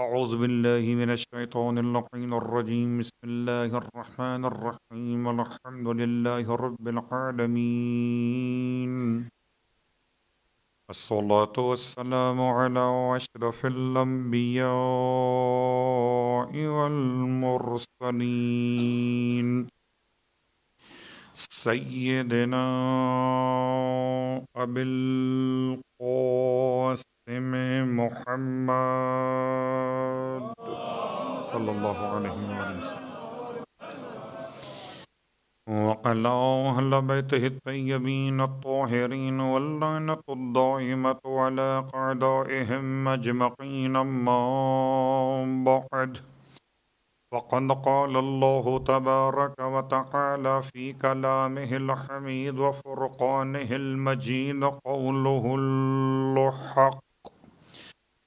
أعوذ بالله من الشيطان اللعين الرجيم بسم الله الرحمن الرحيم الحمد لله رب العالمين الصلاة والسلام على أشرف الأنبياء والمرسلين سيدنا أبي القاسم محمد صلى الله عليه وسلم وقال أهل بيته الطيبين الطاهرين واللعنة الدائمة على قعدائهم أجمعين ما بعد وقد قال الله تبارك وتعالى في كلامه الحميد وفرقانه المجيد قوله الحق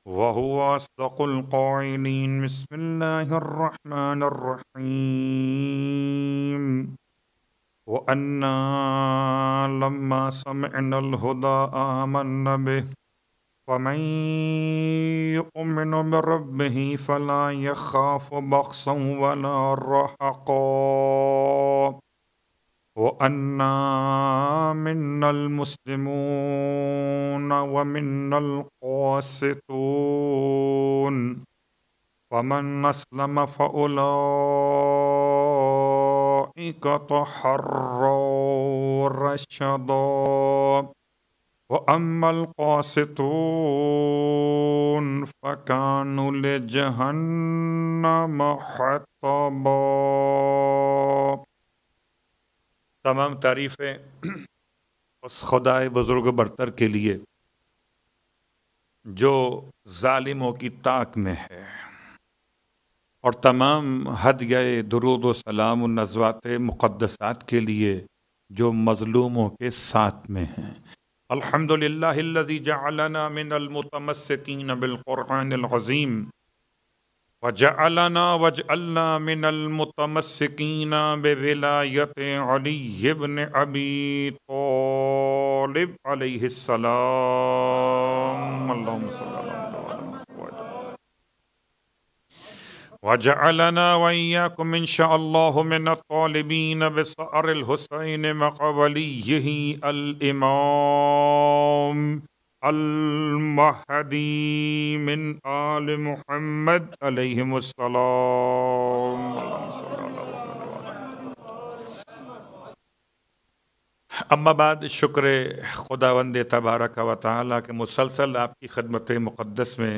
وهو أصدق القائلين بسم الله الرحمن الرحيم وأنا لما سمعنا الهدى آمنا به فمن يؤمن بربه فلا يخاف بخسا ولا رهقا وأنا منا المسلمون ومنا القاسطون فمن أسلم فأولئك تحروا رشدا وأما القاسطون فكانوا لجهنم حطبا तमाम तारीफ़ें उस खुदाए बुज़ुर्ग बरतर के लिए जो ालिमों की ताक में है और तमाम हद गए दरुद सलाम नजवात मुक़दसात के लिए जो मज़लूमों के साथ में हैं अलहमदिल्लाजी जाना मिनमतमसिन अज़ीम वज वजअलना मिनलमतमसकीना बेविलायत अली इब्न अबी तालिब अलैहिस्सलाम वजअलना वैयाकुम इंशाअल्लाहु मिन तालिबीन बिसअर المهدي من آل محمد عليهم السلام अम्मा बाद शुक्र तबारक व ताली के मुसलसल आपकी खदमत मुक़दस में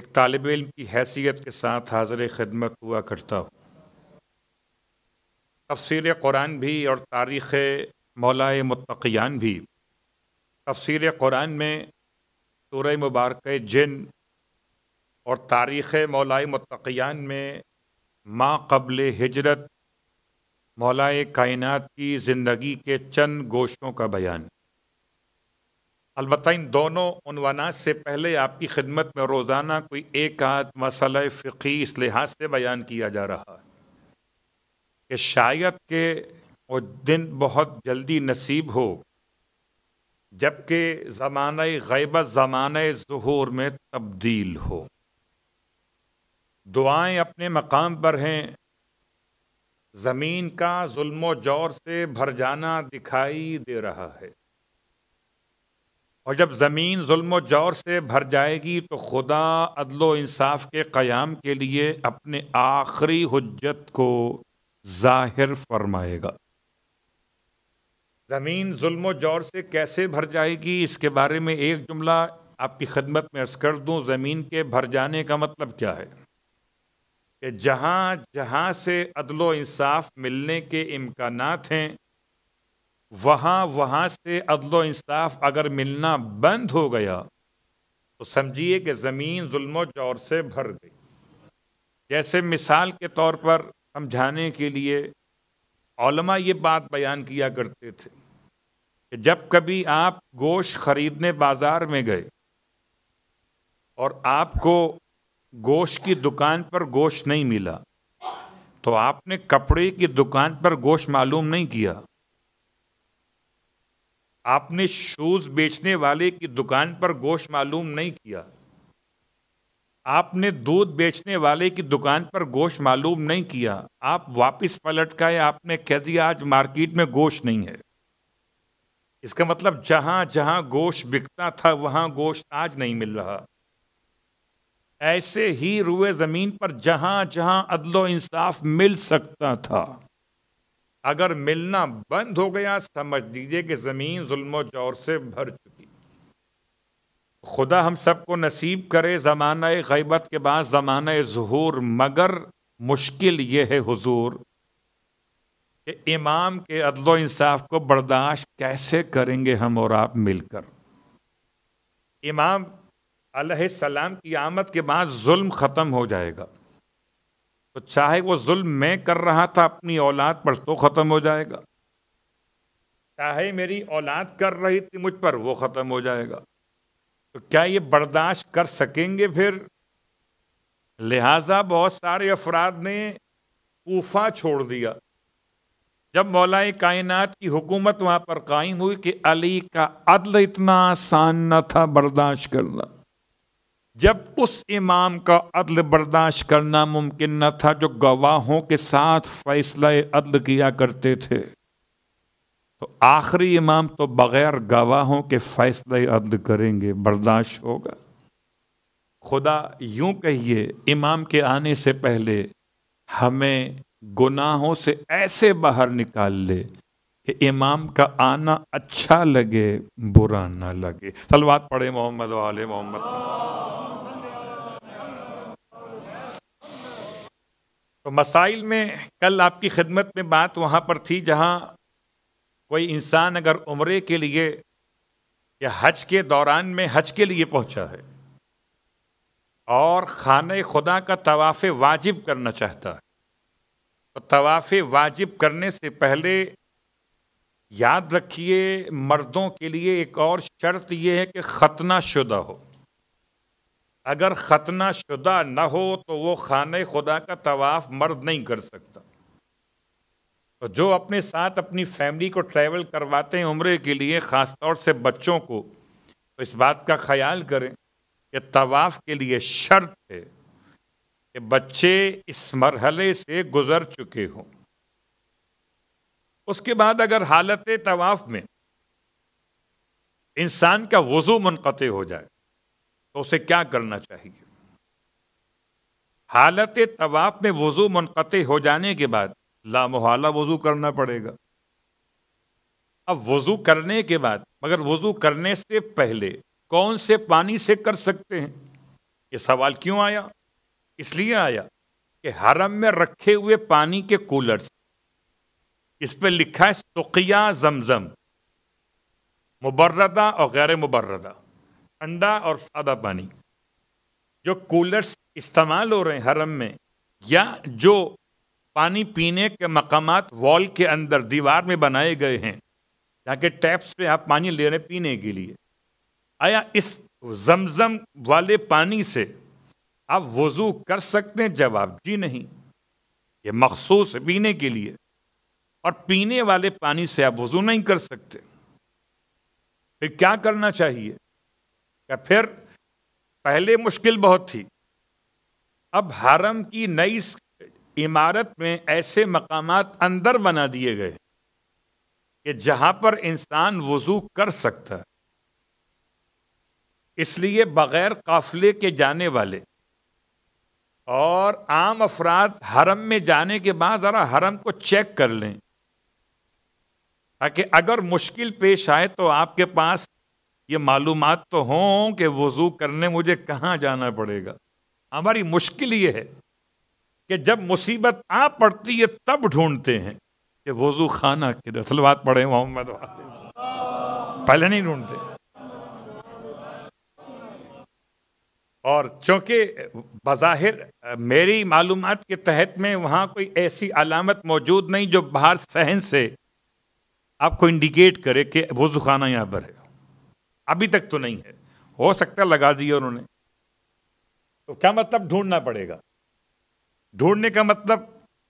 एक तालब इम की हैसियत के साथ हाजिर खदमत हुआ करता हूँ तफसर कुरान भी और तारीख़ मौलाए मतकियान भी तफसीर कुरान में सूर मुबारक जिन और तारीख़ मौलाई मतकीान में माँ कबल हजरत मौलाए कायन की ज़िंदगी के चंद गोशों का बयान अलबत् इन दोनों उनवाना से पहले आपकी खिदमत में रोज़ाना कोई एक आध मसल फ़िकी इस लिहाज से बयान किया जा रहा है कि शायद के वो दिन बहुत जल्दी नसीब हो जबकि ज़मान गैबत ज़मान जहूर में तब्दील हो दुआएं अपने मकाम पर हैं ज़मीन का जुल्म जोर से भर जाना दिखाई दे रहा है और जब ज़मीन जुल्म जोर से भर जाएगी तो खुदा अदलो इंसाफ के क़याम के लिए अपने आखिरी हजत को ज़ाहिर फरमाएगा ज़मीन जुल्म जोर से कैसे भर जाएगी इसके बारे में एक जुमला आपकी खदमत में अर्ज़ कर दूँ ज़मीन के भर जाने का मतलब क्या है कि जहाँ जहाँ से अदलो इंसाफ मिलने के इम्कान हैं वहाँ वहाँ से अदलो इंसाफ अगर मिलना बंद हो गया तो समझिए कि ज़मीन जुल्म जोर से भर गई जैसे मिसाल के तौर पर समझाने के लिए ओलमा ये बात बयान किया करते थे कि जब कभी आप गोश ख़रीदने बाज़ार में गए और आपको गोश की दुकान पर गोश नहीं मिला तो आपने कपड़े की दुकान पर गोश मालूम नहीं किया आपने शूज़ बेचने वाले की दुकान पर गोश्त मालूम नहीं किया आपने दूध बेचने वाले की दुकान पर गोश्त मालूम नहीं किया आप वापस पलट गए आपने कह दिया आज मार्केट में गोश्त नहीं है इसका मतलब जहां जहां गोश्त बिकता था वहां गोश्त आज नहीं मिल रहा ऐसे ही रुए ज़मीन पर जहां जहां अदलो इंसाफ मिल सकता था अगर मिलना बंद हो गया समझ दीजिए कि ज़मीन जुल्म जोर से भर खुदा हम सबको नसीब करे ज़माना गैबत के बाद ज़माना ज़हूर मगर मुश्किल ये है हुजूर कि इमाम के अदलो इंसाफ को बर्दाश्त कैसे करेंगे हम और आप मिलकर इमाम सलाम की आमद के बाद जुल्म ख़त्म हो जाएगा तो चाहे वो जुल्म मैं कर रहा था अपनी औलाद पर तो ख़त्म हो जाएगा चाहे मेरी औलाद कर रही थी मुझ पर वो ख़त्म हो जाएगा तो क्या ये बर्दाश्त कर सकेंगे फिर लिहाजा बहुत सारे अफराद ने कोफा छोड़ दिया जब मौलाए कायनात की हुकूमत वहाँ पर कायम हुई कि अली का अदल इतना आसान न था बर्दाश्त करना जब उस इमाम का अदल बर्दाश्त करना मुमकिन न था जो गवाहों के साथ फैसला अदल किया करते थे तो आखिरी इमाम तो बगैर गवाहों के फैसले अर्द करेंगे बर्दाश्त होगा खुदा यूं कहिए इमाम के आने से पहले हमें गुनाहों से ऐसे बाहर निकाल ले कि इमाम का आना अच्छा लगे बुरा ना लगे सलवात पढ़े मोहम्मद वाले मोहम्मद तो मसाइल में कल आपकी खिदमत में बात वहाँ पर थी जहाँ कोई इंसान अगर उम्र के लिए या हज के दौरान में हज के लिए पहुंचा है और खान खुदा का तवाफ़ वाजिब करना चाहता है तो तवाफ़ वाजिब करने से पहले याद रखिए मर्दों के लिए एक और शर्त यह है कि ख़तना शुदा हो अगर ख़तना शुदा ना हो तो वो खान खुदा का तवाफ़ मर्द नहीं कर सकता तो जो अपने साथ अपनी फैमिली को ट्रैवल करवाते हैं उम्र के लिए ख़ासतौर से बच्चों को तो इस बात का ख्याल करें कि तवाफ़ के लिए शर्त है कि बच्चे इस मरहले से गुज़र चुके हों उसके बाद अगर हालत तवाफ़ में इंसान का वज़ू मनक़ हो जाए तो उसे क्या करना चाहिए हालत तवाफ़ में वज़ू मनक़ हो जाने के बाद लामोहला वज़ू करना पड़ेगा अब वज़ू करने के बाद मगर वज़ू करने से पहले कौन से पानी से कर सकते हैं ये सवाल क्यों आया इसलिए आया कि हरम में रखे हुए पानी के कूलर्स इस पर लिखा है सुखिया जमजम मुबर्रदा और गैर मुबर्रदा ठंडा और सादा पानी जो कूलर्स इस्तेमाल हो रहे हैं हरम में या जो पानी पीने के मकाम वॉल के अंदर दीवार में बनाए गए हैं ताकि टैप्स पे आप पानी ले रहे पीने के लिए आया इस जमजम वाले पानी से आप वज़ू कर सकते हैं जवाब जी नहीं ये मखसूस है पीने के लिए और पीने वाले पानी से आप वज़ू नहीं कर सकते फिर क्या करना चाहिए या फिर पहले मुश्किल बहुत थी अब हरम की नई इमारत में ऐसे मकाम अंदर बना दिए गए कि जहां पर इंसान वज़ू कर सकता इसलिए बग़ैर काफिले के जाने वाले और आम अफराद हरम में जाने के बाद ज़रा हरम को चेक कर लें ताकि अगर मुश्किल पेश आए तो आपके पास ये मालूम तो हों कि वज़ू करने मुझे कहाँ जाना पड़ेगा हमारी मुश्किल ये है कि जब मुसीबत आ पड़ती है तब ढूंढते हैं कि वजू खाना के सलवात पढ़े मोहम्मद पहले नहीं ढूंढते और चूंकि बाहिर मेरी मालूम के तहत में वहाँ कोई ऐसी अलामत मौजूद नहीं जो बाहर सहन से आपको इंडिकेट करे कि वजू खाना यहाँ पर है अभी तक तो नहीं है हो सकता लगा दिया उन्होंने तो क्या मतलब ढूंढना पड़ेगा ढूंढने का मतलब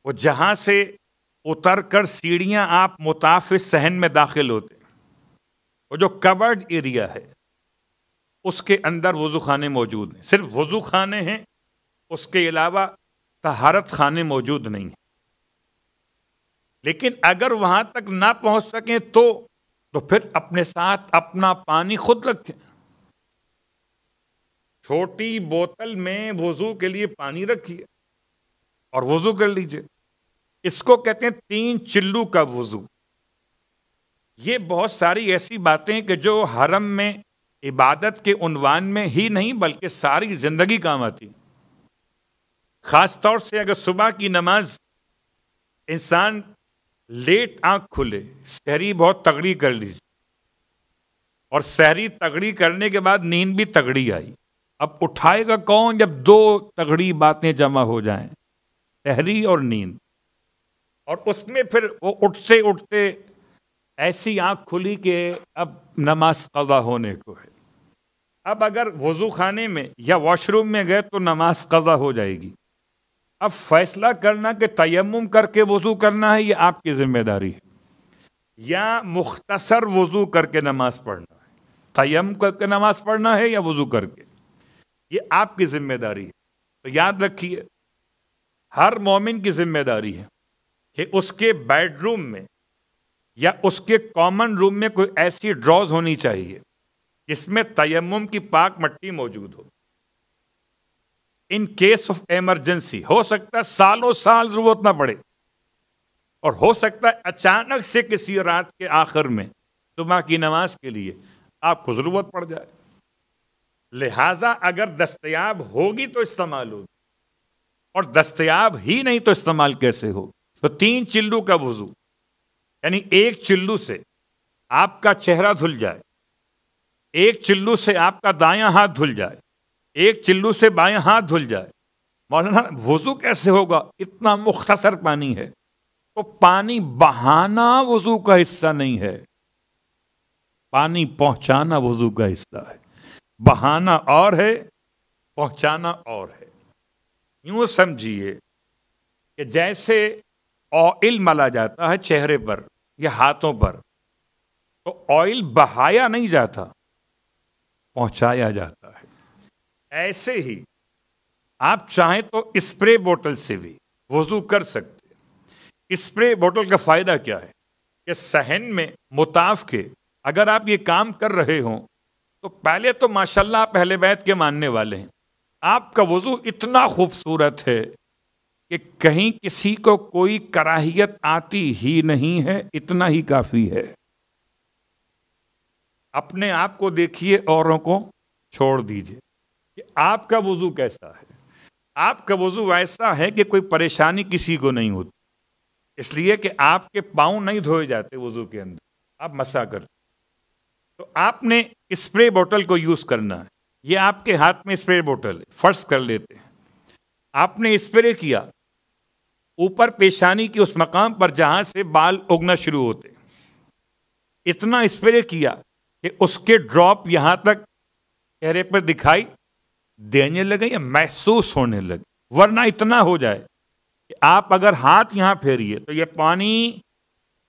वो जहाँ से उतर कर सीढ़ियाँ आप मुताफ़ सहन में दाखिल होते वो जो कवर्ड एरिया है उसके अंदर वज़ू खाने मौजूद हैं सिर्फ वज़ू खाने हैं उसके अलावा तहारत खाने मौजूद नहीं हैं लेकिन अगर वहां तक ना पहुँच सकें तो तो फिर अपने साथ अपना पानी खुद रखें छोटी बोतल में वज़ू के लिए पानी रखिए और वजू कर लीजिए इसको कहते हैं तीन चिल्लू का वजू ये बहुत सारी ऐसी बातें कि जो हरम में इबादत के उनवान में ही नहीं बल्कि सारी ज़िंदगी काम आती ख़ास तौर से अगर सुबह की नमाज इंसान लेट आंख खुले सहरी बहुत तगड़ी कर लीजिए और सहरी तगड़ी करने के बाद नींद भी तगड़ी आई अब उठाएगा कौन जब दो तगड़ी बातें जमा हो जाएं सहरी और नींद और उसमें फिर वो उठते उठते ऐसी आंख खुली के अब नमाज कज़ा होने को है अब अगर वज़ू खाने में या वॉशरूम में गए तो नमाज कज़ा हो जाएगी अब फैसला करना कि तयम करके वज़ू करना है ये आपकी ज़िम्मेदारी है या मुख्तसर वज़ू करके नमाज पढ़ना है तयम करके नमाज पढ़ना है या वज़ू करके ये आपकी ज़िम्मेदारी है तो याद रखिए हर मोमिन की जिम्मेदारी है कि उसके बेडरूम में या उसके कॉमन रूम में कोई ऐसी ड्रॉज होनी चाहिए जिसमें तयम की पाक मट्टी मौजूद हो इन केस ऑफ एमरजेंसी हो सकता है सालों साल जरूरत ना पड़े और हो सकता है अचानक से किसी रात के आखिर में सुबह की नमाज के लिए आपको ज़रूरत पड़ जाए लिहाजा अगर दस्तयाब होगी तो इस्तेमाल होगी और दस्तयाब ही नहीं तो इस्तेमाल कैसे हो तो तीन चिल्लू का वजू यानी एक चिल्लू से आपका चेहरा धुल जाए एक चिल्लू से आपका दायां हाथ धुल जाए एक चिल्लू से बायां हाथ धुल जाए मौलाना वजू कैसे होगा इतना मुख्तसर पानी है तो पानी बहाना वजू का हिस्सा नहीं है पानी पहुंचाना वजू का हिस्सा है बहाना और है पहुंचाना और है यूं समझिए कि जैसे ऑयल मला जाता है चेहरे पर या हाथों पर तो ऑयल बहाया नहीं जाता पहुंचाया जाता है ऐसे ही आप चाहें तो स्प्रे बोतल से भी वजू कर सकते हैं स्प्रे बोतल का फ़ायदा क्या है कि सहन में मुताफ के अगर आप ये काम कर रहे हो तो पहले तो माशाल्लाह पहले बैत के मानने वाले हैं आपका वजू इतना खूबसूरत है कि कहीं किसी को कोई कराहियत आती ही नहीं है इतना ही काफ़ी है अपने आप को देखिए औरों को छोड़ दीजिए कि आपका वज़ू कैसा है आपका वज़ू ऐसा है कि कोई परेशानी किसी को नहीं होती इसलिए कि आपके पाँव नहीं धोए जाते वज़ू के अंदर आप मसा करते तो आपने स्प्रे बोतल को यूज़ करना है ये आपके हाथ में स्प्रे बोतल है फर्श कर लेते हैं आपने स्प्रे किया ऊपर पेशानी के उस मकाम पर जहां से बाल उगना शुरू होते इतना स्प्रे किया कि उसके ड्रॉप यहां तक चेहरे पर दिखाई देने लगे या महसूस होने लगे वरना इतना हो जाए कि आप अगर हाथ यहाँ फेरिए तो ये पानी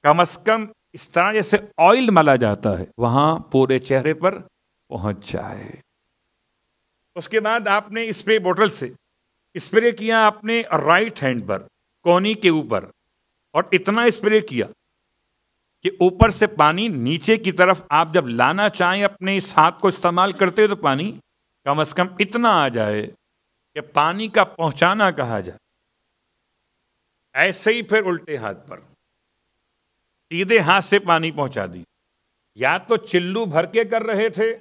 कम अज कम इस तरह जैसे ऑयल मला जाता है वहां पूरे चेहरे पर पहुंच जाए उसके बाद आपने स्प्रे बोतल से स्प्रे किया आपने राइट हैंड पर कोनी के ऊपर और इतना स्प्रे किया कि ऊपर से पानी नीचे की तरफ आप जब लाना चाहें अपने इस हाथ को इस्तेमाल करते हो तो पानी कम से कम इतना आ जाए कि पानी का पहुंचाना कहा जाए ऐसे ही फिर उल्टे हाथ पर सीधे हाथ से पानी पहुंचा दी या तो चिल्लू भर के कर रहे थे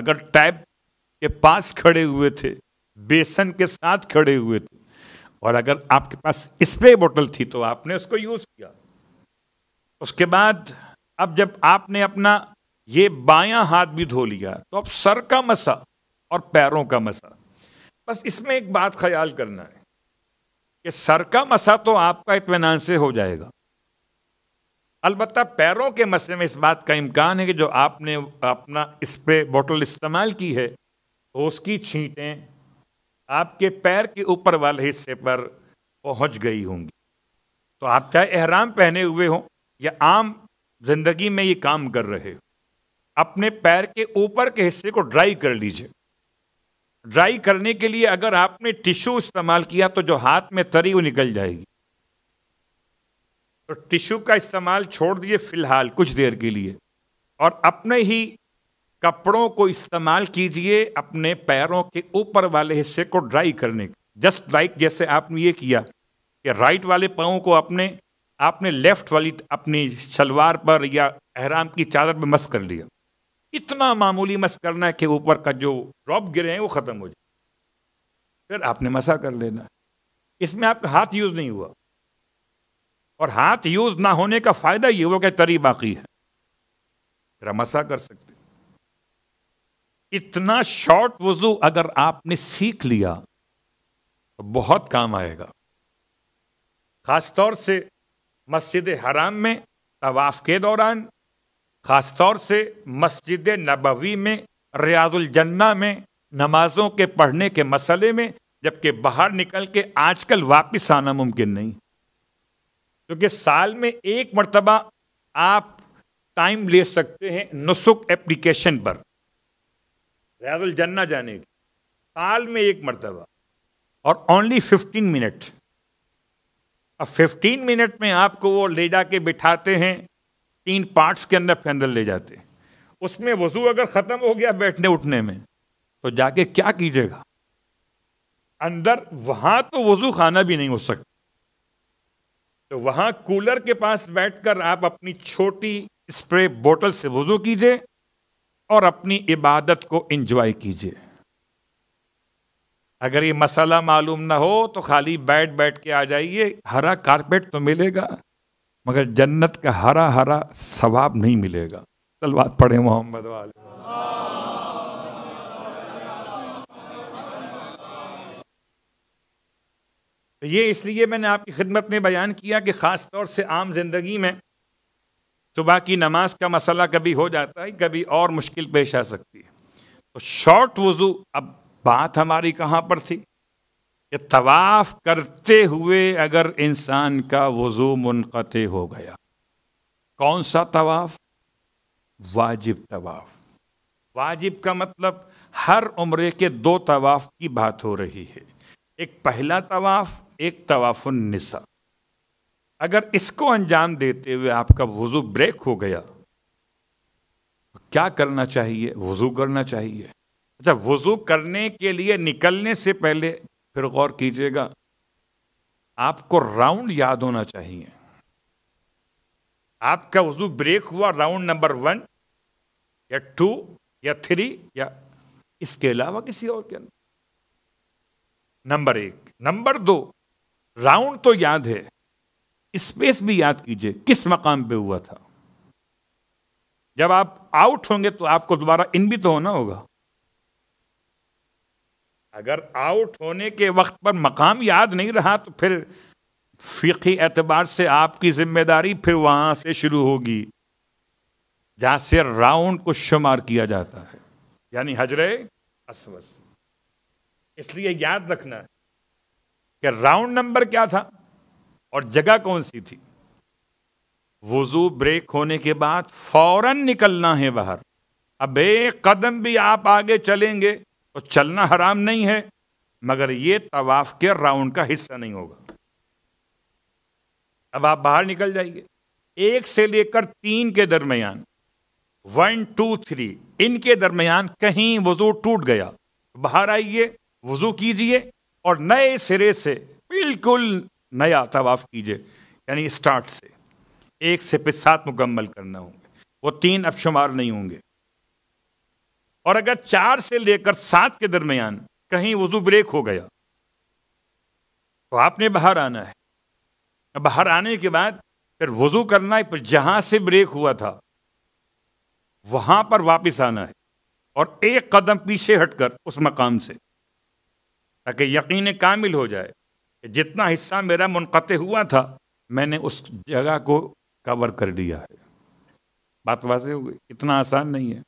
अगर टैप के पास खड़े हुए थे बेसन के साथ खड़े हुए थे और अगर आपके पास स्प्रे बोतल थी तो आपने उसको यूज किया उसके बाद अब जब आपने अपना ये बाया हाथ भी धो लिया तो अब सर का मसा और पैरों का मसा बस इसमें एक बात ख्याल करना है कि सर का मसा तो आपका इतमान से हो जाएगा अलबत् पैरों के मसले में इस बात का इम्कान है कि जो आपने अपना स्प्रे बोतल इस्तेमाल की है उसकी छींटें आपके पैर के ऊपर वाले हिस्से पर पहुंच गई होंगी तो आप चाहे एहराम पहने हुए हों या आम जिंदगी में ये काम कर रहे हो अपने पैर के ऊपर के हिस्से को ड्राई कर लीजिए ड्राई करने के लिए अगर आपने टिश्यू इस्तेमाल किया तो जो हाथ में तरी वो निकल जाएगी तो टिश्यू का इस्तेमाल छोड़ दिए फिलहाल कुछ देर के लिए और अपने ही कपड़ों को इस्तेमाल कीजिए अपने पैरों के ऊपर वाले हिस्से को ड्राई करने के जस्ट लाइक जैसे आपने ये किया कि राइट वाले पाओं को अपने आपने लेफ्ट वाली अपनी शलवार पर या अहराम की चादर पर मस कर लिया इतना मामूली मस करना है कि ऊपर का जो ड्रॉप गिरे हैं वो ख़त्म हो जाए फिर आपने मसा कर लेना इसमें आपका हाथ यूज़ नहीं हुआ और हाथ यूज़ ना होने का फ़ायदा ये हुआ कि तरी बाकी है फिर मसा कर सकते इतना शॉर्ट वजू अगर आपने सीख लिया तो बहुत काम आएगा खासतौर से मस्जिद हराम में तवाफ के दौरान खासतौर से मस्जिद नबवी में रियाजुलजन्ना में नमाजों के पढ़ने के मसले में जबकि बाहर निकल के आजकल वापस आना मुमकिन नहीं क्योंकि साल में एक मरतबा आप टाइम ले सकते हैं नुसुक एप्लीकेशन पर रियाजुल जन्ना जाने की साल में एक मरतबा और ओनली फिफ्टीन मिनट अब फिफ्टीन मिनट में आपको वो ले जाके बिठाते हैं तीन पार्ट्स के अंदर फैंदल ले जाते हैं उसमें वजू अगर ख़त्म हो गया बैठने उठने में तो जाके क्या कीजिएगा अंदर वहाँ तो वजू खाना भी नहीं हो सकता तो वहाँ कूलर के पास बैठकर आप अपनी छोटी स्प्रे बोतल से वजू कीजिए और अपनी इबादत को इंजॉय कीजिए अगर ये मसाला मालूम ना हो तो खाली बैठ बैठ के आ जाइए हरा कारपेट तो मिलेगा मगर जन्नत का हरा हरा सवाब नहीं मिलेगा तलवात पढ़े मोहम्मद वाले ये इसलिए मैंने आपकी खिदमत में बयान किया कि ख़ास तौर से आम ज़िंदगी में सुबह तो की नमाज का मसला कभी हो जाता है कभी और मुश्किल पेश आ सकती है तो शॉर्ट वज़ू अब बात हमारी कहाँ पर थी कि तवाफ़ करते हुए अगर इंसान का वज़ू मुनक़ हो गया कौन सा तवाफ़ वाजिब तवाफ़ वाजिब का मतलब हर उम्र के दो तवाफ़ की बात हो रही है एक पहला तवाफ़ एक निसा अगर इसको अंजाम देते हुए आपका वज़ू ब्रेक हो गया तो क्या करना चाहिए वज़ू करना चाहिए अच्छा वज़ू करने के लिए निकलने से पहले फिर गौर कीजिएगा आपको राउंड याद होना चाहिए आपका वज़ू ब्रेक हुआ राउंड नंबर वन या टू या थ्री या इसके अलावा किसी और के अंदर नंबर एक नंबर दो राउंड तो याद है स्पेस भी याद कीजिए किस मकाम पे हुआ था जब आप आउट होंगे तो आपको दोबारा इन भी तो होना होगा अगर आउट होने के वक्त पर मकाम याद नहीं रहा तो फिर फीकी एतबार से आपकी जिम्मेदारी फिर वहां से शुरू होगी जहां से राउंड को शुमार किया जाता है यानी हजरे असवस इसलिए याद रखना कि राउंड नंबर क्या था और जगह कौन सी थी वजू ब्रेक होने के बाद फौरन निकलना है बाहर अब एक कदम भी आप आगे चलेंगे तो चलना हराम नहीं है मगर ये तवाफ के राउंड का हिस्सा नहीं होगा अब आप बाहर निकल जाइए एक से लेकर तीन के दरमियान वन टू थ्री इनके दरमियान कहीं वजू टूट गया बाहर आइए वजू कीजिए और नए सिरे से बिल्कुल नया तवाफ़ कीजिए यानी स्टार्ट से एक से पे सात मुकम्मल करना होंगे वो तीन अब शुमार नहीं होंगे और अगर चार से लेकर सात के दरमियान कहीं वजू ब्रेक हो गया तो आपने बाहर आना है बाहर आने के बाद फिर वजू करना है पर जहां से ब्रेक हुआ था वहां पर वापस आना है और एक कदम पीछे हटकर उस मकाम से ताकि यकीन कामिल हो जाए जितना हिस्सा मेरा मुनक़ हुआ था मैंने उस जगह को कवर कर लिया है बात वाजे हो गई इतना आसान नहीं है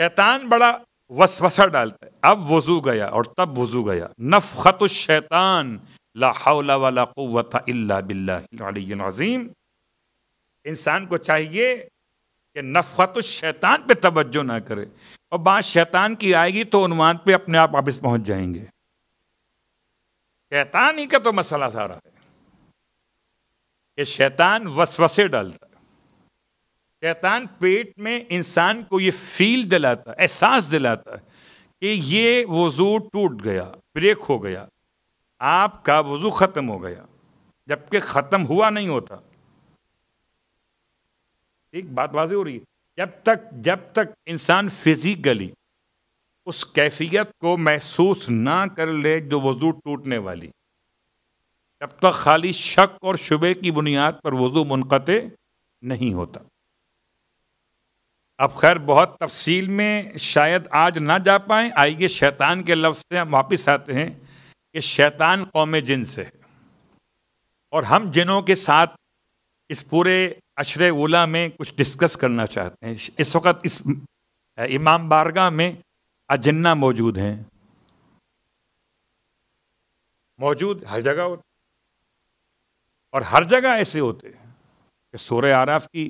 शैतान बड़ा वसवसा डालता है अब वजू गया और तब वजू गया नफ़त शैतान लाजीम इंसान को चाहिए कि नफ़त शैतान पे तवज्जो ना करे और बात शैतान की आएगी तो उनवान पे अपने आप वापस पहुंच जाएंगे शैतान ही का तो मसला सारा है कि शैतान वसवसे डालता है शैतान पेट में इंसान को ये फील दिलाता है एहसास दिलाता है कि ये वज़ू टूट गया ब्रेक हो गया आपका वज़ू ख़त्म हो गया जबकि ख़त्म हुआ नहीं होता एक बात वाजी हो रही है जब तक जब तक इंसान फिजिकली उस कैफियत को महसूस ना कर ले जो वज़ू टूटने वाली जब तक खाली शक और शुबे की बुनियाद पर वज़ू मुनक़ नहीं होता अब खैर बहुत तफसील में शायद आज ना जा पाएँ आइए शैतान के लफ्ज़ से हम वापस आते हैं कि शैतान कौम जिन से है और हम जिनों के साथ इस पूरे अशर उला में कुछ डिस्कस करना चाहते हैं इस वक्त इस इमाम बारगाह में अजन्ना मौजूद हैं मौजूद हर जगह होते और हर जगह ऐसे होते हैं कि सोर आराफ की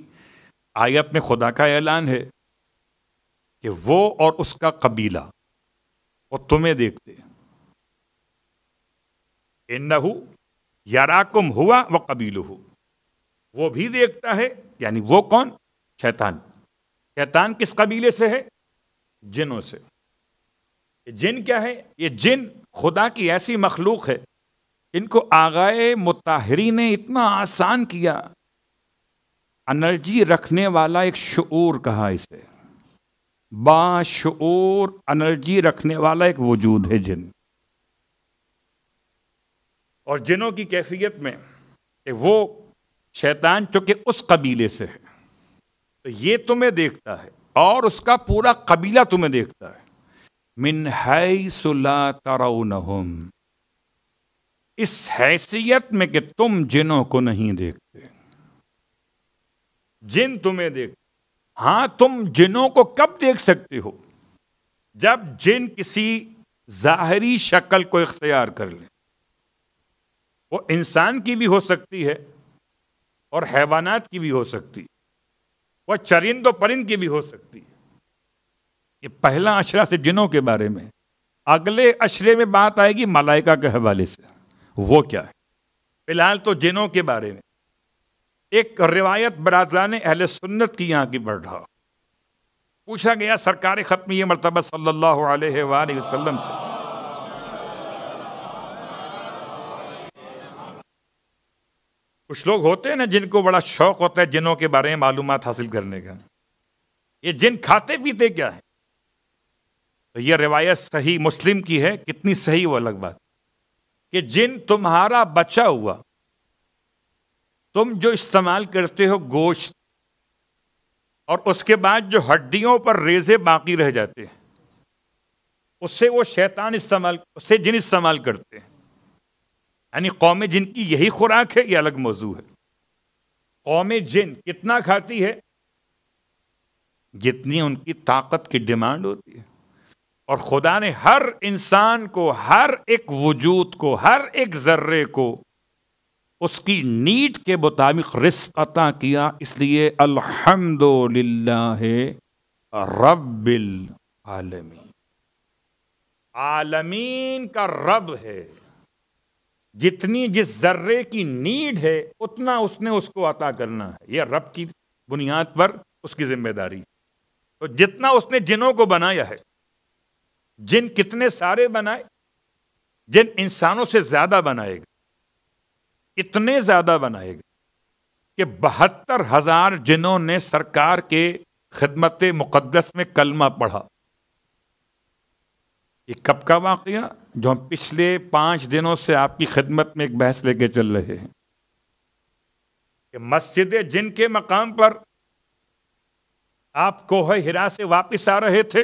आयत में खुदा का ऐलान है कि वो और उसका कबीला वो तुम्हें देखते इन्नहु याराकुम हुआ व कबील वो भी देखता है यानी वो कौन शैतान शैतान किस कबीले से है जिनों से जिन क्या है ये जिन खुदा की ऐसी मखलूक है इनको आगाए मुताहरी ने इतना आसान किया अनर्जी रखने वाला एक शूर कहा इसे बाशूर अनर्जी रखने वाला एक वजूद है जिन और जिनों की कैफियत में वो शैतान चूंकि उस कबीले से है तो ये तुम्हें देखता है और उसका पूरा कबीला तुम्हें देखता है मिन है सुला इस हैसियत में कि तुम जिनों को नहीं देखते जिन तुम्हें देख हाँ तुम जिनों को कब देख सकते हो जब जिन किसी जाहरी शक्ल को इख्तियार कर ले वो इंसान की भी हो सकती है और हैवानात की भी हो सकती है वह चरिंद परिंद की भी हो सकती है ये पहला अशरा से जिनों के बारे में अगले अशरे में बात आएगी मलाइका के हवाले से वो क्या है फिलहाल तो जिनों के बारे में एक रिवायत ने अहल सुन्नत की यहाँ की बढ़ रहा पूछा गया सरकार ख़त्म ये मरतबा सल्लल्लाहु अलैहि वसल्लम से कुछ लोग होते हैं ना जिनको बड़ा शौक होता है जिनों के बारे में मालूम हासिल करने का ये जिन खाते पीते क्या है तो ये रिवायत सही मुस्लिम की है कितनी सही वो अलग बात कि जिन तुम्हारा बचा हुआ तुम जो इस्तेमाल करते हो गोश्त और उसके बाद जो हड्डियों पर रेजे बाकी रह जाते हैं उससे वो शैतान इस्तेमाल उससे जिन इस्तेमाल करते हैं यानी कौम जिन की यही खुराक है ये अलग मौजू है कौम जिन कितना खाती है जितनी उनकी ताकत की डिमांड होती है और खुदा ने हर इंसान को हर एक वजूद को हर एक जर्रे को उसकी नीड के मुताबिक रिस्क अता किया इसलिए अल्हम्दुलिल्लाह रब्बिल आलमी आलमीन का रब है जितनी जिस जर्रे की नीड है उतना उसने उसको अता करना है यह रब की बुनियाद पर उसकी जिम्मेदारी तो जितना उसने जिनों को बनाया है जिन कितने सारे बनाए जिन इंसानों से ज्यादा बनाएगा इतने ज्यादा बनाएगा कि बहत्तर हजार जिनों ने सरकार के खदमत मुकदस में कलमा पढ़ा ये कब का वाक़ जो हम पिछले पांच दिनों से आपकी खिदमत में एक बहस लेके चल रहे हैं कि मस्जिदें जिनके मकाम पर आप कोहे हिरा से वापस आ रहे थे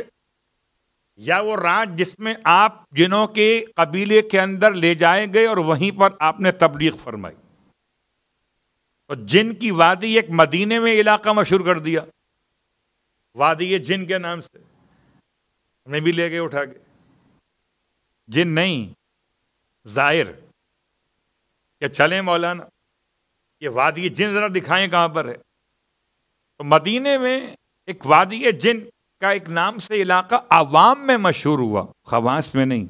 या वो राज जिसमें आप जिनों के कबीले के अंदर ले जाए गए और वहीं पर आपने तबलीग फरमाई तो जिन की वादी एक मदीने में इलाका मशहूर कर दिया वादी जिन के नाम से हमें भी ले गए उठा के जिन नहीं जाहिर क्या चले मौलाना ये वादी जिन ज़रा दिखाएं कहाँ पर है तो मदीने में एक वादी जिन का एक नाम से इलाका आवाम में मशहूर हुआ खवास में नहीं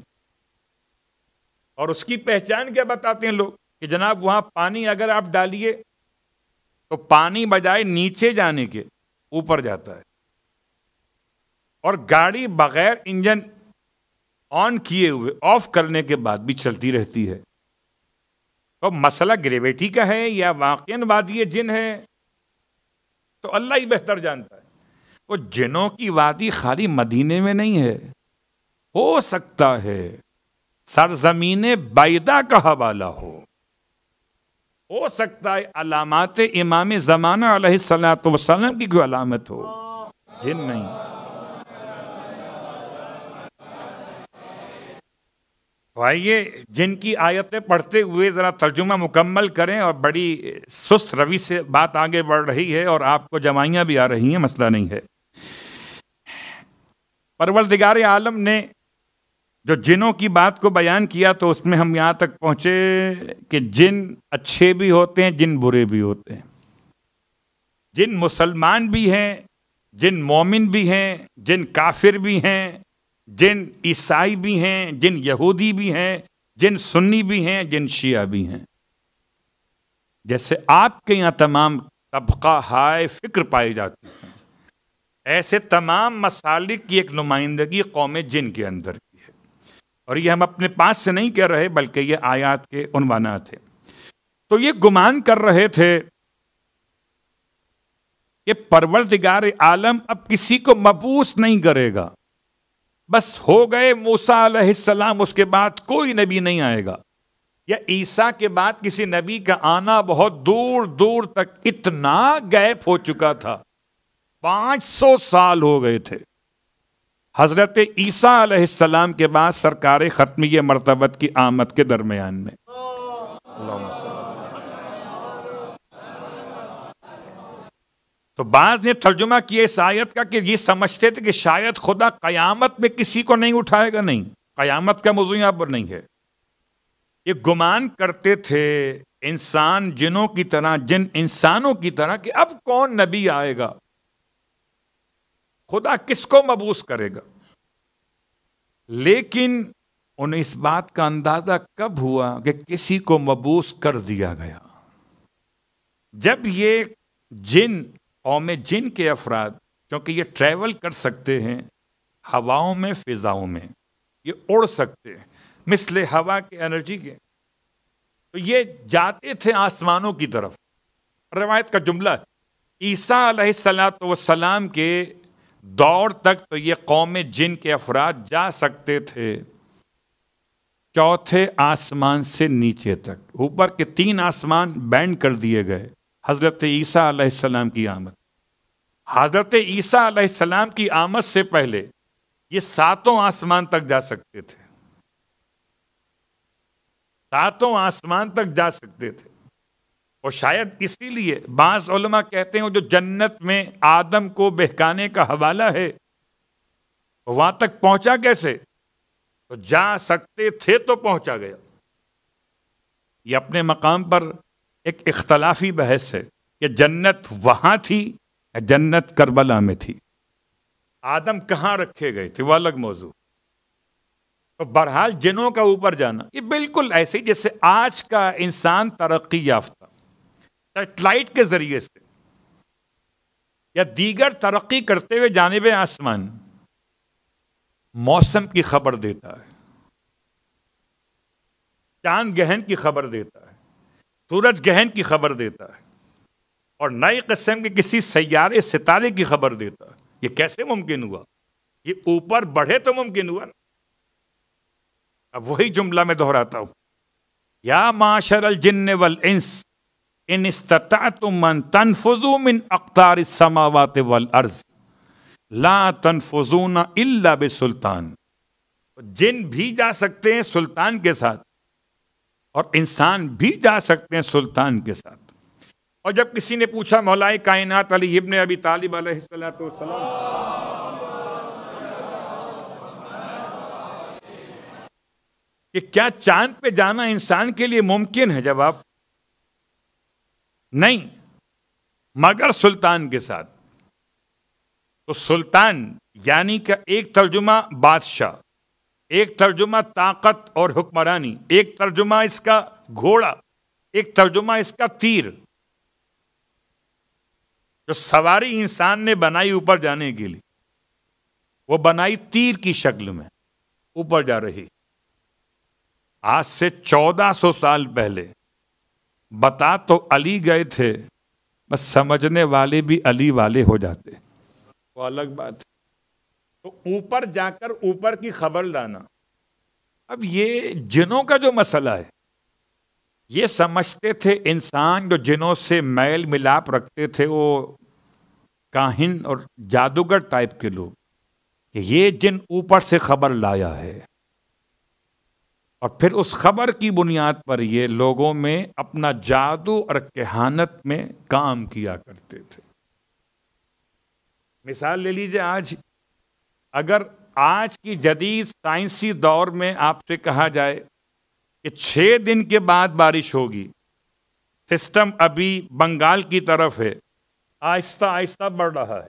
और उसकी पहचान क्या बताते हैं लोग कि जनाब वहां पानी अगर आप डालिए तो पानी बजाय नीचे जाने के ऊपर जाता है और गाड़ी बगैर इंजन ऑन किए हुए ऑफ करने के बाद भी चलती रहती है तो मसला ग्रेविटी का है या वाकन वादी जिन है तो अल्लाह ही बेहतर जानता है तो जिनों की वादी खाली मदीने में नहीं है हो सकता है सरजमीन बैदा का हवाला हो हो सकता है अलामत इमाम जमाना सलाम की कोई अलामत हो जिन नहीं तो आइए जिनकी आयतें पढ़ते हुए ज़रा तर्जुमा मुकम्मल करें और बड़ी सुस्त रवि से बात आगे बढ़ रही है और आपको जमाइयाँ भी आ रही हैं मसला नहीं है परवरदिगार आलम ने जो जिनों की बात को बयान किया तो उसमें हम यहाँ तक पहुँचे कि जिन अच्छे भी होते हैं जिन बुरे भी होते हैं जिन मुसलमान भी हैं जिन मोमिन भी हैं जिन काफिर भी हैं जिन ईसाई भी हैं जिन यहूदी भी हैं जिन सुन्नी भी हैं जिन शिया भी हैं जैसे आपके यहाँ तमाम तबका हाय फिक्र पाए जाते हैं ऐसे तमाम मसालिक की एक नुमाइंदगी कौम जिन के अंदर की है और ये हम अपने पास से नहीं कह रहे बल्कि ये आयात के उनवाना थे तो ये गुमान कर रहे थे कि दिगार आलम अब किसी को मबूस नहीं करेगा बस हो गए मूसा सलाम उसके बाद कोई नबी नहीं आएगा या ईसा के बाद किसी नबी का आना बहुत दूर दूर तक इतना गैप हो चुका था 500 साल हो गए थे हजरत ईसा के बाद सरकार ख़त्मी मरतबत की आमद के दरमियान में तो बाज ने तर्जुमा किया इस आयत का कि ये समझते थे कि शायद खुदा कयामत में किसी को नहीं उठाएगा नहीं कयामत का मौजूद यहां पर नहीं है ये गुमान करते थे इंसान जिनों की तरह जिन इंसानों की तरह कि अब कौन नबी आएगा खुदा किसको मबूस करेगा लेकिन उन्हें इस बात का अंदाजा कब हुआ कि किसी को मबूस कर दिया गया जब ये जिन कौम जिन के अफराद क्योंकि ये ट्रैवल कर सकते हैं हवाओं में फिजाओं में ये उड़ सकते हैं मिसले हवा के एनर्जी के तो ये जाते थे आसमानों की तरफ रवायत का जुमला ईसा सलाम के दौर तक तो ये कौम जिन के अफराद जा सकते थे चौथे आसमान से नीचे तक ऊपर के तीन आसमान बैंड कर दिए गए हज़रत ईसा आसमाम की आमद हज़रत ईसा आसमाम की आमद से पहले ये सातों आसमान तक जा सकते थे सातों आसमान तक जा सकते थे और शायद इसीलिए बाज़ कहते हैं जो जन्नत में आदम को बहकाने का हवाला है वहां तक पहुंचा कैसे तो जा सकते थे तो पहुंचा गया ये अपने मकाम पर एक इख्तलाफी बहस है कि जन्नत वहां थी या जन्नत करबला में थी आदम कहाँ रखे गए थे वह अलग मौजू तो बहरहाल जिनों का ऊपर जाना ये बिल्कुल ऐसे ही जैसे आज का इंसान तरक्की याफ्ता सेटेलाइट के जरिए से या दीगर तरक्की करते हुए जानब आसमान मौसम की खबर देता है चांद गहन की खबर देता है सूरज गहन की खबर देता है और नए कस्म के किसी सैारे सितारे की खबर देता है ये कैसे मुमकिन हुआ ये ऊपर बढ़े तो मुमकिन हुआ ना अब वही जुमला में दोहराता हूं या माशर अल जिन्न वल इंस इन मन तनफुजू मिन अख्तार समावत वल अर्ज ला तनफुजूना इल्ला बे सुल्तान जिन भी जा सकते हैं सुल्तान के साथ और इंसान भी जा सकते हैं सुल्तान के साथ और जब किसी ने पूछा मौलाए कायनात अली इब्ने अबी तालिब सलाम कि क्या चांद पे जाना इंसान के लिए मुमकिन है जब आप नहीं मगर सुल्तान के साथ तो सुल्तान यानी का एक तर्जुमा बादशाह एक तर्जुमा ताकत और हुक्मरानी एक तर्जुमा इसका घोड़ा एक तर्जुमा इसका तीर जो सवारी इंसान ने बनाई ऊपर जाने के लिए वो बनाई तीर की शक्ल में ऊपर जा रही आज से 1400 साल पहले बता तो अली गए थे बस समझने वाले भी अली वाले हो जाते वो अलग बात है तो ऊपर जाकर ऊपर की खबर लाना अब ये जिनों का जो मसला है ये समझते थे इंसान जो जिनों से मैल मिलाप रखते थे वो काहिन और जादूगर टाइप के लोग कि ये जिन ऊपर से खबर लाया है और फिर उस खबर की बुनियाद पर ये लोगों में अपना जादू और केहानत में काम किया करते थे मिसाल ले लीजिए आज अगर आज की जदीद साइंसी दौर में आपसे कहा जाए कि छः दिन के बाद बारिश होगी सिस्टम अभी बंगाल की तरफ है आहिस्ता आहिस्ता बढ़ रहा है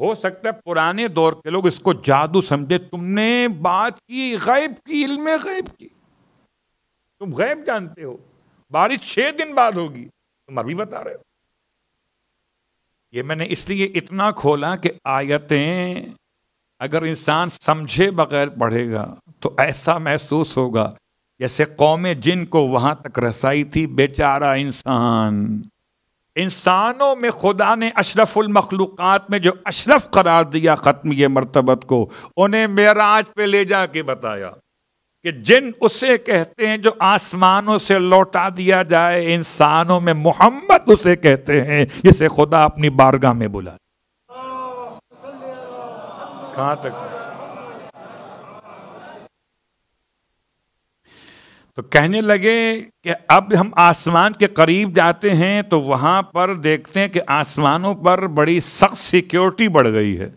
हो सकता है पुराने दौर के लोग इसको जादू समझे तुमने बात की गैब की इल्म गैब की तुम गैब जानते हो बारिश छह दिन बाद होगी तुम अभी बता रहे हो ये मैंने इसलिए इतना खोला कि आयतें अगर इंसान समझे बगैर पढ़ेगा तो ऐसा महसूस होगा जैसे कौमे जिन को वहां तक रसाई थी बेचारा इंसान इंसानों में खुदा ने अशरफुल में जो अशरफ करार दिया ख़त्म ये मरतबत को उन्हें मेराज पे ले जाके बताया कि जिन उसे कहते हैं जो आसमानों से लौटा दिया जाए इंसानों में मोहम्मद उसे कहते हैं जिसे खुदा अपनी बारगाह में बुला कहाँ तक तो कहने लगे कि अब हम आसमान के करीब जाते हैं तो वहां पर देखते हैं कि आसमानों पर बड़ी सख्त सिक्योरिटी बढ़ गई है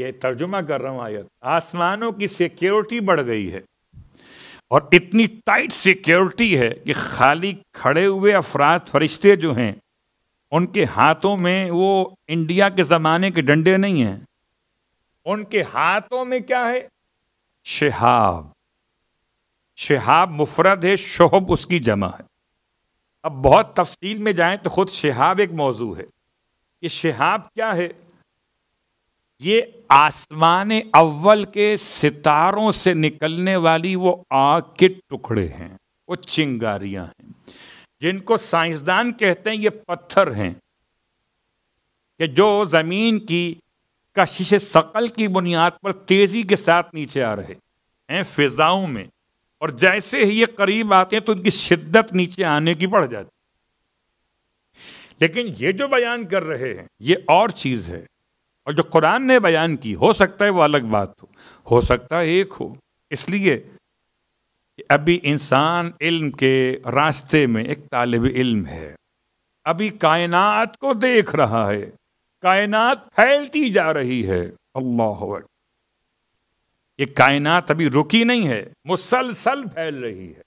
ये तर्जुमा कर रहा हूँ आयत आसमानों की सिक्योरिटी बढ़ गई है और इतनी टाइट सिक्योरिटी है कि खाली खड़े हुए अफराद फरिश्ते जो हैं उनके हाथों में वो इंडिया के ज़माने के डंडे नहीं हैं उनके हाथों में क्या है शहाब शहाब मुफरद है शहब उसकी जमा है अब बहुत तफसील में जाएं तो ख़ुद शहाब एक मौजू है ये शहाब क्या है ये आसमान अव्वल के सितारों से निकलने वाली वो आग के टुकड़े हैं वो चिंगारियां हैं जिनको साइंसदान कहते हैं ये पत्थर हैं कि जो ज़मीन की कशिश सकल की बुनियाद पर तेजी के साथ नीचे आ रहे हैं फिजाओं में और जैसे ही ये करीब आते हैं तो इनकी शिद्दत नीचे आने की बढ़ जाती लेकिन ये जो बयान कर रहे हैं ये और चीज़ है और जो कुरान ने बयान की हो सकता है वो अलग बात हो हो सकता है एक हो इसलिए अभी इंसान इल्म के रास्ते में एक तालब इल्म है अभी कायनात को देख रहा है कायनात फैलती जा रही है अल्लाह ये कायनात अभी रुकी नहीं है मुसलसल फैल रही है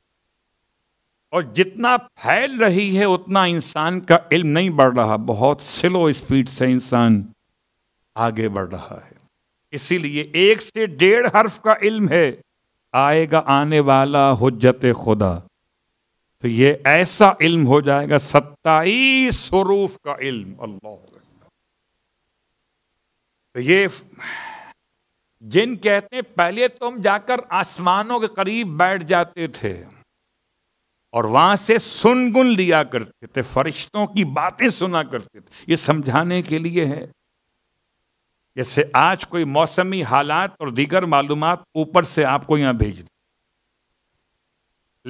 और जितना फैल रही है उतना इंसान का इल्म नहीं बढ़ रहा बहुत स्लो स्पीड से इंसान आगे बढ़ रहा है इसीलिए एक से डेढ़ हर्फ का इल्म है आएगा आने वाला हजत खुदा तो ये ऐसा इल्म हो जाएगा सत्ताईस हरूफ का इल्म अल्लाह तो ये जिन कहते हैं पहले तुम जाकर आसमानों के करीब बैठ जाते थे और वहां से सुनगुन लिया करते थे फरिश्तों की बातें सुना करते थे ये समझाने के लिए है जैसे आज कोई मौसमी हालात और दीगर मालूम ऊपर से आपको यहां भेज दी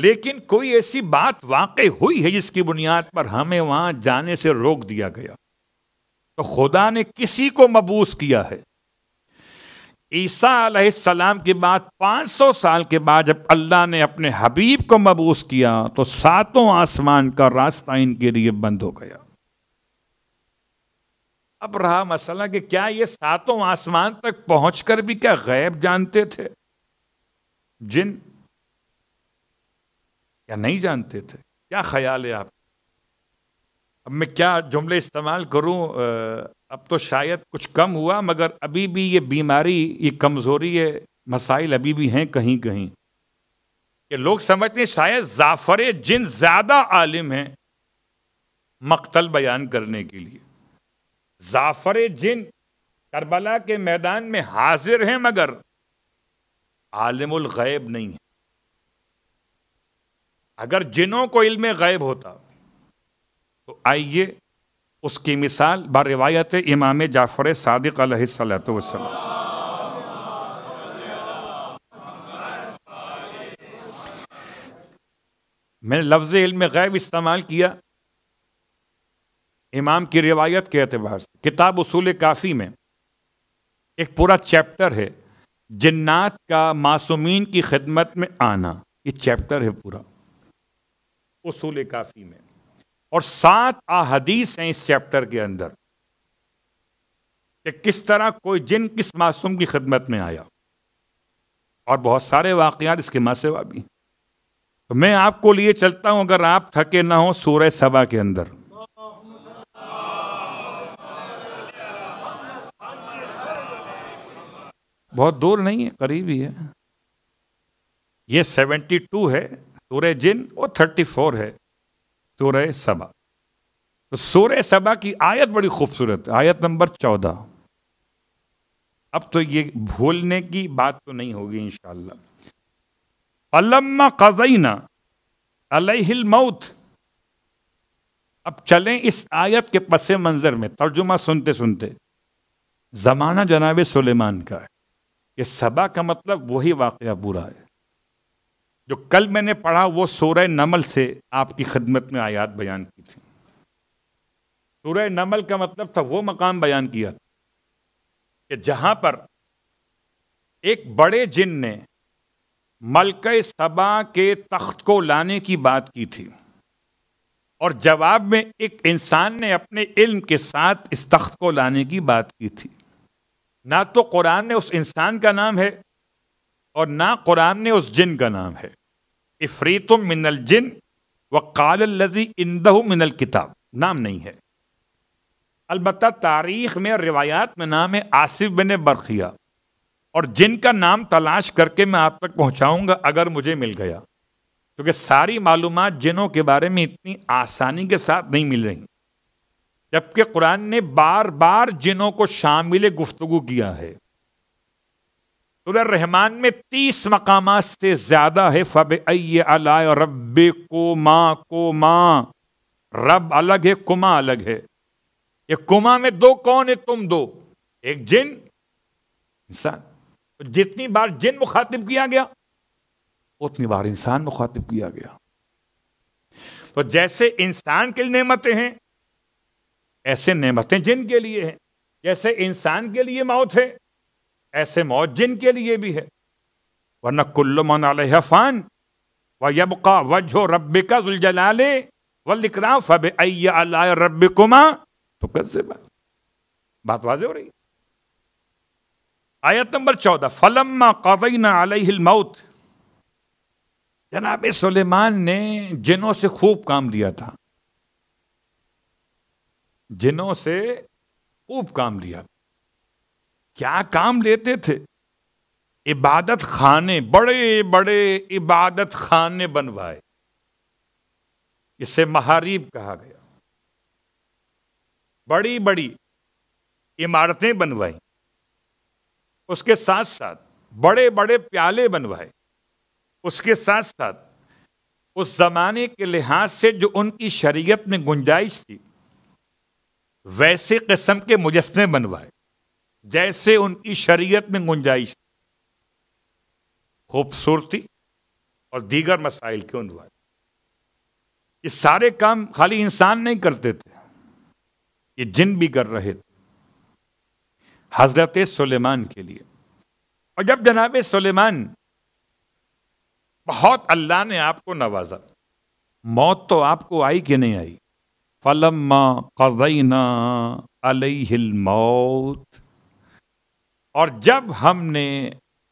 लेकिन कोई ऐसी बात वाकई हुई है जिसकी बुनियाद पर हमें वहां जाने से रोक दिया गया तो खुदा ने किसी को मबूस किया है ईसा सलाम के बाद 500 साल के बाद जब अल्लाह ने अपने हबीब को मबूस किया तो सातों आसमान का रास्ता इनके लिए बंद हो गया अब रहा मसला कि क्या ये सातों आसमान तक पहुंचकर भी क्या गैब जानते थे जिन या नहीं जानते थे क्या ख्याल है आप अब मैं क्या जुमले इस्तेमाल करूं अब तो शायद कुछ कम हुआ मगर अभी भी ये बीमारी ये कमज़ोरी ये मसाइल अभी भी हैं कहीं कहीं ये लोग समझते हैं शायद जाफर जिन ज़्यादा आलिम हैं मकतल बयान करने के लिए जाफर जिन करबला के मैदान में हाजिर हैं मगर आलिमुल गैब नहीं है अगर जिनों को इल्म गैब होता तो आइए उसकी मिसाल बार रिवायत इमाम जाफ़र सदक वसलम मैंने लफ्ज़ इल्म गैब इस्तेमाल किया इमाम की रिवायत के अतबार से किताब उसूल काफ़ी में एक पूरा चैप्टर है जन्नात का मासूमीन की खिदमत में आना ये चैप्टर है पूरा उसूल काफ़ी में और सात अहदीस हैं इस चैप्टर के अंदर कि किस तरह कोई जिन किस मासूम की खिदमत में आया और बहुत सारे वाकयात इसके मासेवा भी तो मैं आपको लिए चलता हूं अगर आप थके ना हो सूर्य सभा के अंदर बहुत दूर नहीं है करीब ही है ये टू है सूर्य जिन और फोर है सोर सबा तो सोर सबा की आयत बड़ी खूबसूरत है आयत नंबर चौदह अब तो ये भूलने की बात तो नहीं होगी इंशाला अलम्मा कज़ैना अलहिल मौत अब चलें इस आयत के पस मंज़र में तर्जुमा सुनते सुनते ज़माना जनाब सुलेमान का है ये सबा का मतलब वही वाकया पूरा है जो कल मैंने पढ़ा वो सूरह नमल से आपकी खदमत में आयात बयान की थी सूरह नमल का मतलब था वो मकाम बयान किया था कि जहाँ पर एक बड़े जिन ने मलक सबा के तख्त को लाने की बात की थी और जवाब में एक इंसान ने अपने इल्म के साथ इस तख्त को लाने की बात की थी ना तो कुरान ने उस इंसान का नाम है और ना कुरान ने उस जिन का नाम है इफरीतुम मिनल जिन व काल लजी इंदहू मिनल किताब नाम नहीं है अलबत् तारीख में और रिवायात में नाम है आसिफ बिन बरखिया और जिनका नाम तलाश करके मैं आप तक पहुंचाऊंगा अगर मुझे मिल गया क्योंकि सारी मालूम जिनों के बारे में इतनी आसानी के साथ नहीं मिल रही जबकि कुरान ने बार बार जिनों को शामिल गुफ्तु किया है सूर्य रहमान में तीस मकाम से ज़्यादा है फ़ब अलाय रब को माँ को माँ रब अलग है कुमा अलग है ये कुमा में दो कौन है तुम दो एक जिन इंसान तो जितनी बार जिन मुखातिब किया गया उतनी बार इंसान मुखातिब किया गया तो जैसे इंसान के लिए नेमतें हैं ऐसे नेमतें जिन के लिए हैं जैसे इंसान के लिए मौत है ऐसे मौत जिनके के लिए भी है वरना मन अलहफान व यबका वजह रबिका जुलजला वलिकरा फब रब कुमा तो कैसे बात बात वाजे हो रही आयत नंबर चौदह फलम्मा कदईना मौत जनाब सुलेमान ने जिनों से खूब काम लिया था जिनों से खूब काम लिया था क्या काम लेते थे इबादत खाने बड़े बड़े इबादत खाने बनवाए इसे महारीब कहा गया बड़ी बड़ी इमारतें बनवाई उसके साथ साथ बड़े बड़े प्याले बनवाए उसके साथ साथ उस जमाने के लिहाज से जो उनकी शरीयत में गुंजाइश थी वैसे किस्म के मुजस्मे बनवाए जैसे उनकी शरीयत में गुंजाइश खूबसूरती और दीगर मसाइल के उनवान ये सारे काम खाली इंसान नहीं करते थे ये जिन भी कर रहे थे हजरत सुलेमान के लिए और जब जनाब सुलेमान बहुत अल्लाह ने आपको नवाजा मौत तो आपको आई कि नहीं आई फलम्मा कज़ैना अलैहिल मौत और जब हमने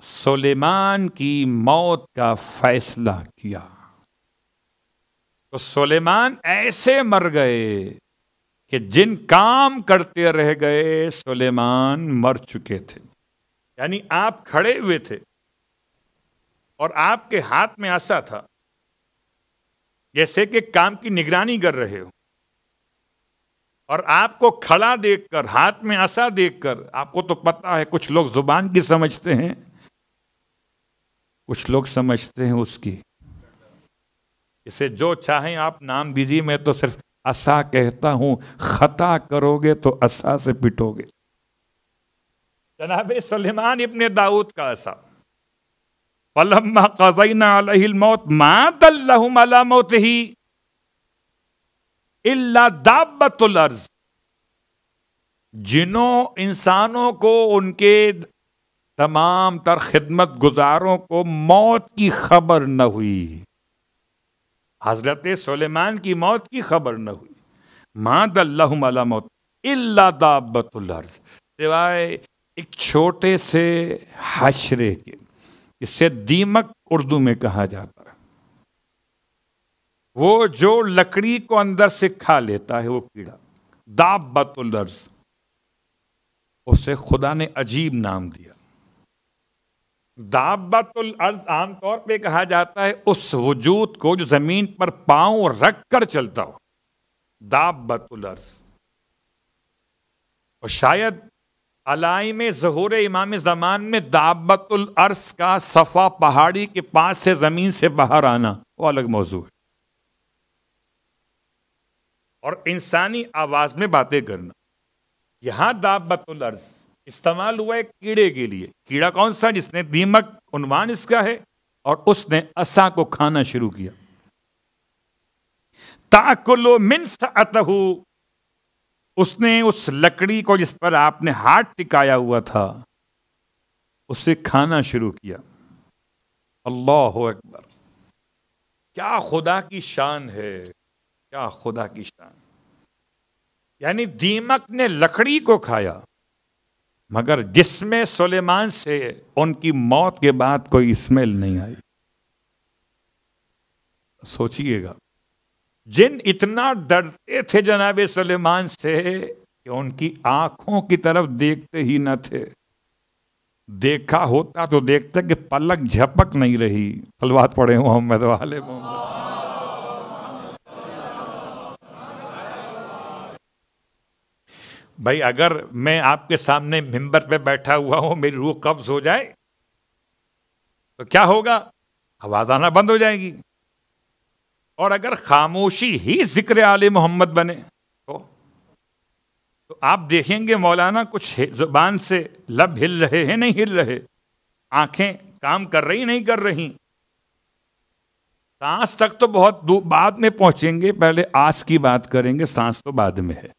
सुलेमान की मौत का फैसला किया तो सुलेमान ऐसे मर गए कि जिन काम करते रह गए सुलेमान मर चुके थे यानी आप खड़े हुए थे और आपके हाथ में आशा था जैसे कि काम की निगरानी कर रहे हो और आपको खड़ा देखकर हाथ में आशा देखकर आपको तो पता है कुछ लोग जुबान की समझते हैं कुछ लोग समझते हैं उसकी इसे जो चाहें आप नाम दीजिए मैं तो सिर्फ असा कहता हूं खता करोगे तो असा से पिटोगे जनाब सलेमान इबन दाऊद का असा फलम्मा कजैना मौत मात अल्लाह मौत ही अर्ज जिनों इंसानों को उनके तमाम तर खिदमत गुजारों को मौत की खबर न हुई हजरत सलेमान की मौत की खबर न हुई माद मौत अर्ज सिवाय एक छोटे से हशरे के इसे दीमक उर्दू में कहा जाता वो जो लकड़ी को अंदर से खा लेता है वो कीड़ा दाबतुल अर्ज उसे खुदा ने अजीब नाम दिया दाबतुल अर्ज आमतौर पे कहा जाता है उस वजूद को जो जमीन पर पांव रख कर चलता हो दाबतुल अर्ज और शायद अलाई में जहूर इमाम जमान में दाबतुल अर्ज का सफ़ा पहाड़ी के पास से ज़मीन से बाहर आना वो अलग मौजू है और इंसानी आवाज़ में बातें करना यहाँ अर्ज इस्तेमाल हुआ है कीड़े के लिए कीड़ा कौन सा जिसने दीमक उन्वान इसका है और उसने असा को खाना शुरू किया ताकुलो मिन्स अतहू उसने उस लकड़ी को जिस पर आपने हाथ टिकाया हुआ था उसे खाना शुरू किया अल्लाह अकबर क्या खुदा की शान है क्या खुदा की शान यानी दीमक ने लकड़ी को खाया मगर जिसमें सुलेमान से उनकी मौत के बाद कोई स्मेल नहीं आई सोचिएगा जिन इतना डरते थे जनाब सलेमान से कि उनकी आंखों की तरफ देखते ही न थे देखा होता तो देखते कि पलक झपक नहीं रही फलवाद पड़े मोहम्मद तो वाले मोहम्मद भाई अगर मैं आपके सामने मिंबर पे बैठा हुआ हूँ मेरी रूह कब्ज हो जाए तो क्या होगा आवाज़ आना बंद हो जाएगी और अगर खामोशी ही जिक्र आल मोहम्मद बने तो तो आप देखेंगे मौलाना कुछ ज़ुबान से लब हिल रहे हैं नहीं हिल रहे आंखें काम कर रही नहीं कर रही सांस तक तो बहुत बाद में पहुंचेंगे पहले आस की बात करेंगे सांस तो बाद में है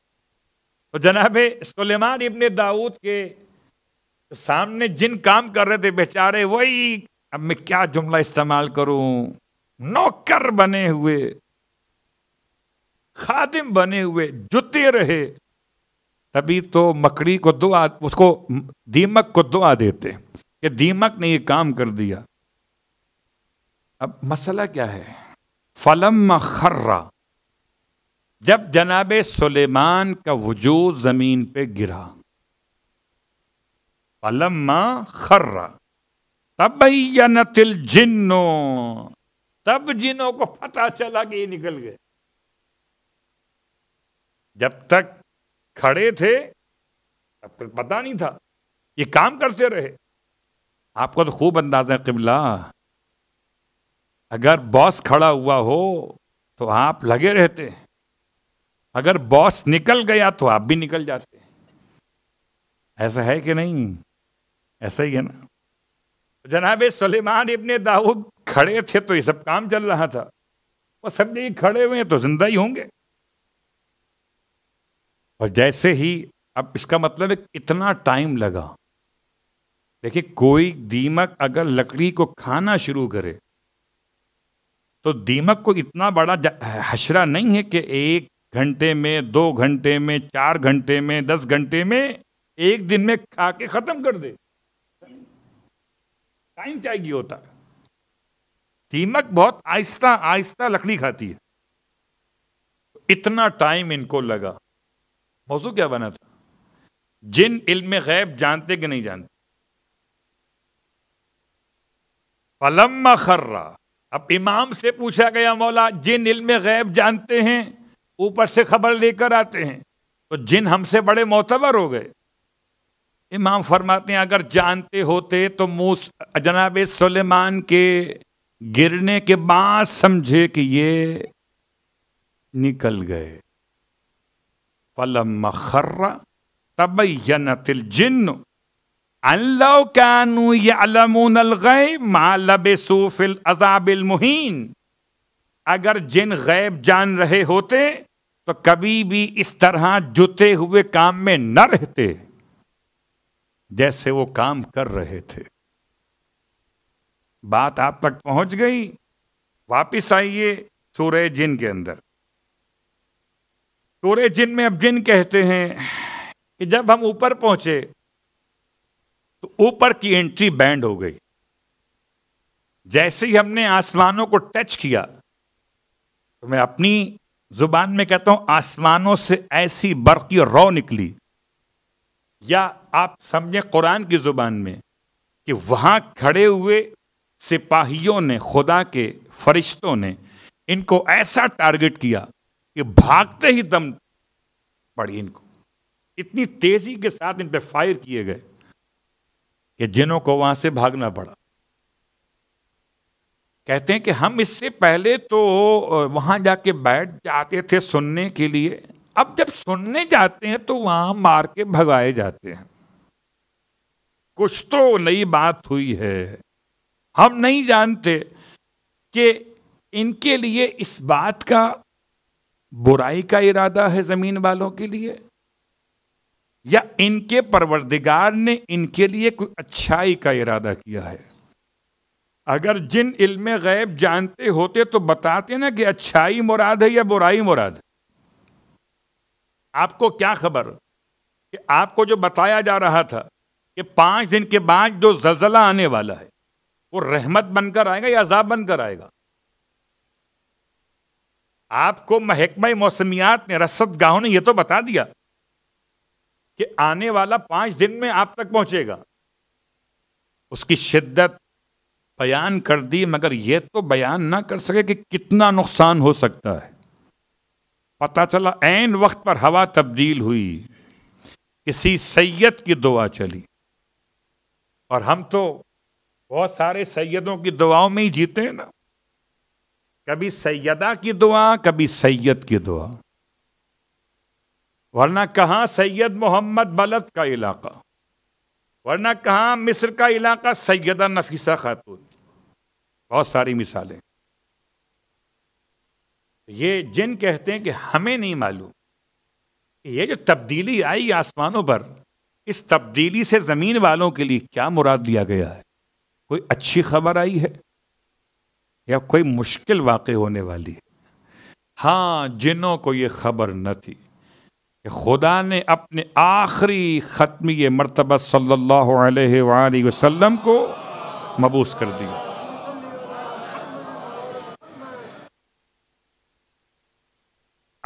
तो जनाब सलेमान इबन दाऊद के सामने जिन काम कर रहे थे बेचारे वही अब मैं क्या जुमला इस्तेमाल करूं नौकर बने हुए खादिम बने हुए जुते रहे तभी तो मकड़ी को दुआ उसको दीमक को दुआ देते कि दीमक ने ये काम कर दिया अब मसला क्या है फलम खर्रा जब जनाब सुलेमान का वजूद ज़मीन पे गिरा पलम्मा खर्रा तब भैया तिल जिन्नो तब जिन्हों को पता चला कि ये निकल गए जब तक खड़े थे तब तक पता नहीं था ये काम करते रहे आपको तो खूब अंदाजा है किबला अगर बॉस खड़ा हुआ हो तो आप लगे रहते हैं अगर बॉस निकल गया तो आप भी निकल जाते हैं ऐसा है कि नहीं ऐसा ही है ना जनाबे सलेमान इबन दाऊद खड़े थे तो ये सब काम चल रहा था वो सब जगह खड़े हुए हैं तो जिंदा ही होंगे और जैसे ही अब इसका मतलब है इतना टाइम लगा देखिए कोई दीमक अगर लकड़ी को खाना शुरू करे तो दीमक को इतना बड़ा हशरा नहीं है कि एक घंटे में दो घंटे में चार घंटे में दस घंटे में एक दिन में खा के खत्म कर दे टाइम चाहिए होता दीमक बहुत आहिस्ता आहिस्ता लकड़ी खाती है इतना टाइम इनको लगा मौजू क्या बना था जिन इल्म गैब जानते कि नहीं जानते पलम खर्रा अब इमाम से पूछा गया मौला जिन इल्म गैब जानते हैं ऊपर से खबर लेकर आते हैं तो जिन हमसे बड़े मोतबर हो गए इमाम फरमाते हैं अगर जानते होते तो मूस जनाब सलेमान के गिरने के बाद समझे कि ये निकल गए फलम खर्रा तब तिल जिन्न अल्लाह कानू यलमून गए मालब सूफिल अजाबिल मुहीन अगर जिन गैब जान रहे होते तो कभी भी इस तरह जुते हुए काम में न रहते जैसे वो काम कर रहे थे बात आप तक पहुंच गई वापिस आइए सूर्य जिन के अंदर सूर्य जिन में अब जिन कहते हैं कि जब हम ऊपर पहुंचे तो ऊपर की एंट्री बैंड हो गई जैसे ही हमने आसमानों को टच किया तो मैं अपनी जुबान में कहता हूं आसमानों से ऐसी बरकी रौ निकली या आप समझे कुरान की जुबान में कि वहां खड़े हुए सिपाहियों ने खुदा के फरिश्तों ने इनको ऐसा टारगेट किया कि भागते ही दम पड़ी इनको इतनी तेजी के साथ इन पर फायर किए गए कि जिन्हों को वहां से भागना पड़ा कहते हैं कि हम इससे पहले तो वहां जाके बैठ जाते थे सुनने के लिए अब जब सुनने जाते हैं तो वहां मार के भगाए जाते हैं कुछ तो नई बात हुई है हम नहीं जानते कि इनके लिए इस बात का बुराई का इरादा है ज़मीन वालों के लिए या इनके परवरदिगार ने इनके लिए कोई अच्छाई का इरादा किया है अगर जिन इल्म गैब जानते होते तो बताते ना कि अच्छाई मुराद है या बुराई मुराद है आपको क्या खबर कि आपको जो बताया जा रहा था कि पांच दिन के बाद जो जलजला आने वाला है वो रहमत बनकर आएगा या अजाब बनकर आएगा आपको महकमा मौसमियात ने रसद गाहों ने यह तो बता दिया कि आने वाला पांच दिन में आप तक पहुंचेगा उसकी शिद्दत बयान कर दी मगर यह तो बयान ना कर सके कि कितना नुकसान हो सकता है पता चला ऐन वक्त पर हवा तब्दील हुई किसी सैयद की दुआ चली और हम तो बहुत सारे सैयदों की दुआओं में ही जीते हैं ना कभी सैयदा की दुआ कभी सैयद की दुआ वरना कहाँ सैयद मोहम्मद बलद का इलाका वरना कहाँ मिस्र का इलाका सैयदा नफीसा खातून बहुत सारी मिसालें ये जिन कहते हैं कि हमें नहीं मालूम ये जो तब्दीली आई आसमानों पर इस तब्दीली से ज़मीन वालों के लिए क्या मुराद लिया गया है कोई अच्छी खबर आई है या कोई मुश्किल वाकई होने वाली है हाँ जिनों को ये खबर न थी कि खुदा ने अपने आखिरी ख़त्मी मरतबा सल्लल्लाहु अलैहि वसल्लम को मबूस कर दिया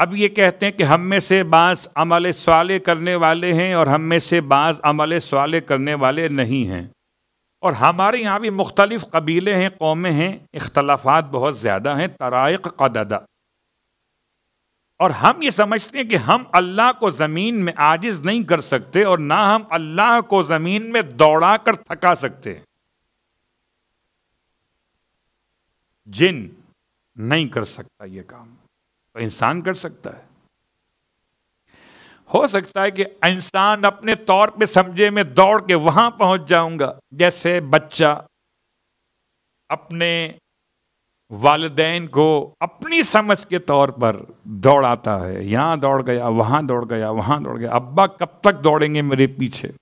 अब ये कहते हैं कि हम में से बास अमल सवाले करने वाले हैं और हम में से बास अमल सवाले करने वाले नहीं हैं और हमारे यहाँ भी मुख्तलिफ़ कबीले हैं कौमें हैं इख्तलाफात बहुत ज़्यादा हैं तराइक कददा और हम ये समझते हैं कि हम अल्लाह को ज़मीन में आजिज़ नहीं कर सकते और ना हम अल्लाह को ज़मीन में दौड़ा कर थका सकते जिन नहीं कर सकता ये काम तो इंसान कर सकता है हो सकता है कि इंसान अपने तौर पे समझे में दौड़ के वहां पहुंच जाऊंगा जैसे बच्चा अपने वालदेन को अपनी समझ के तौर पर दौड़ाता है यहां दौड़ गया वहां दौड़ गया वहां दौड़ गया अब्बा कब तक दौड़ेंगे मेरे पीछे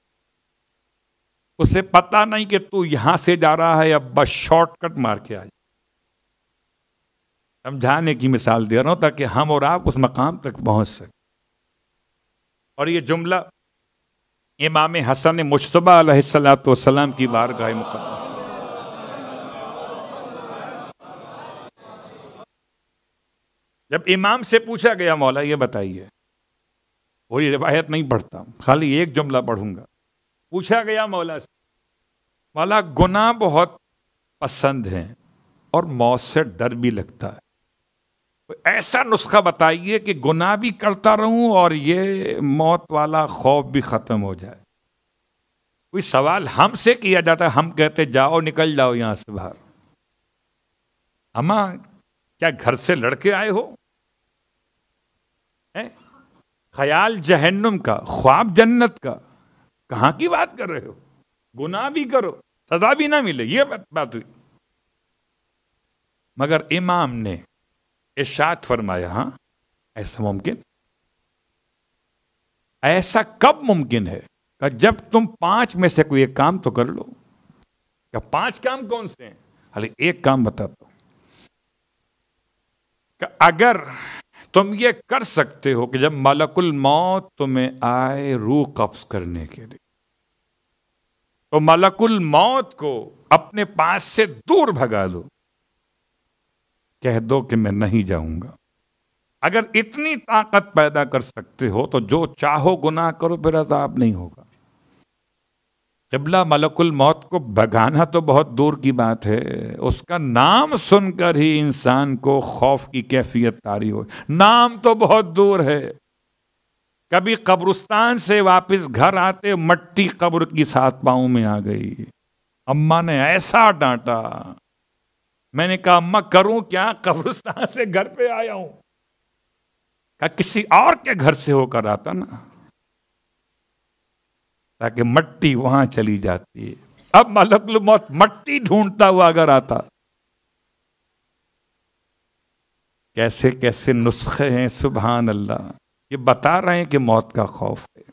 उसे पता नहीं कि तू यहां से जा रहा है अब्बा शॉर्टकट मार के आ समझाने की मिसाल दे रहा हूँ ताकि हम और आप उस मकाम तक पहुँच सकें और ये जुमला इमाम हसन मुशतबा सलाम की बारगाह मुकदस जब इमाम से पूछा गया मौला ये बताइए और ये रिवायत नहीं पढ़ता खाली एक जुमला पढ़ूंगा पूछा गया मौला से मौला गुनाह बहुत पसंद हैं और मौत से डर भी लगता है ऐसा नुस्खा बताइए कि गुनाह भी करता रहूं और ये मौत वाला खौफ भी ख़त्म हो जाए कोई सवाल हमसे किया जाता है हम कहते जाओ निकल जाओ यहां से बाहर अम्मा क्या घर से लड़के आए हो है? ख्याल जहन्नुम का ख्वाब जन्नत का कहां की बात कर रहे हो गुनाह भी करो सजा भी ना मिले ये बात हुई मगर इमाम ने इशात फरमाया हाँ ऐसा मुमकिन ऐसा कब मुमकिन है कि जब तुम पांच में से कोई एक काम तो कर लो क्या पांच काम कौन से हैं अरे एक काम बताता हूं अगर तुम ये कर सकते हो कि जब मलकुल मौत तुम्हें आए रूह कब्ज करने के लिए तो मलकुल मौत को अपने पास से दूर भगा दो कह दो कि मैं नहीं जाऊंगा अगर इतनी ताकत पैदा कर सकते हो तो जो चाहो गुनाह करो फिर अजाब नहीं होगा किबला मलकुल मौत को भगाना तो बहुत दूर की बात है उसका नाम सुनकर ही इंसान को खौफ की कैफियत तारी हो नाम तो बहुत दूर है कभी कब्रिस्तान से वापस घर आते मट्टी कब्र की साथ पाँव में आ गई अम्मा ने ऐसा डांटा मैंने कहा अम्मा करूं क्या कब्रिस्तान से घर पे आया हूं कहा किसी और के घर से होकर आता ना ताकि मट्टी वहां चली जाती है अब मलकुल मौत मट्टी ढूंढता हुआ अगर आता कैसे कैसे नुस्खे हैं सुबहान अल्लाह ये बता रहे हैं कि मौत का खौफ है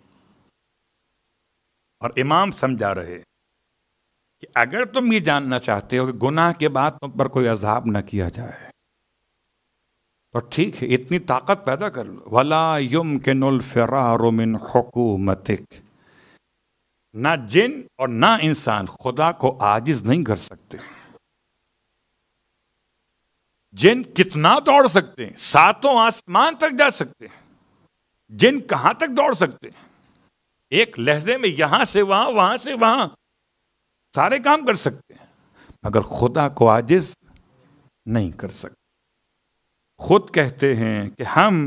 और इमाम समझा रहे कि अगर तुम ये जानना चाहते हो कि गुनाह के बाद तुम पर कोई अजाब न किया जाए तो ठीक है इतनी ताकत पैदा कर लो वला युम के नुल फरारोमिन हुकूमतिक ना जिन और ना इंसान खुदा को आजिज नहीं कर सकते जिन कितना दौड़ सकते हैं सातों आसमान तक जा सकते हैं जिन कहां तक दौड़ सकते हैं एक लहजे में यहां से वहां वहां से वहां सारे काम कर सकते हैं मगर खुदा को आजिज नहीं कर सकते खुद कहते हैं कि हम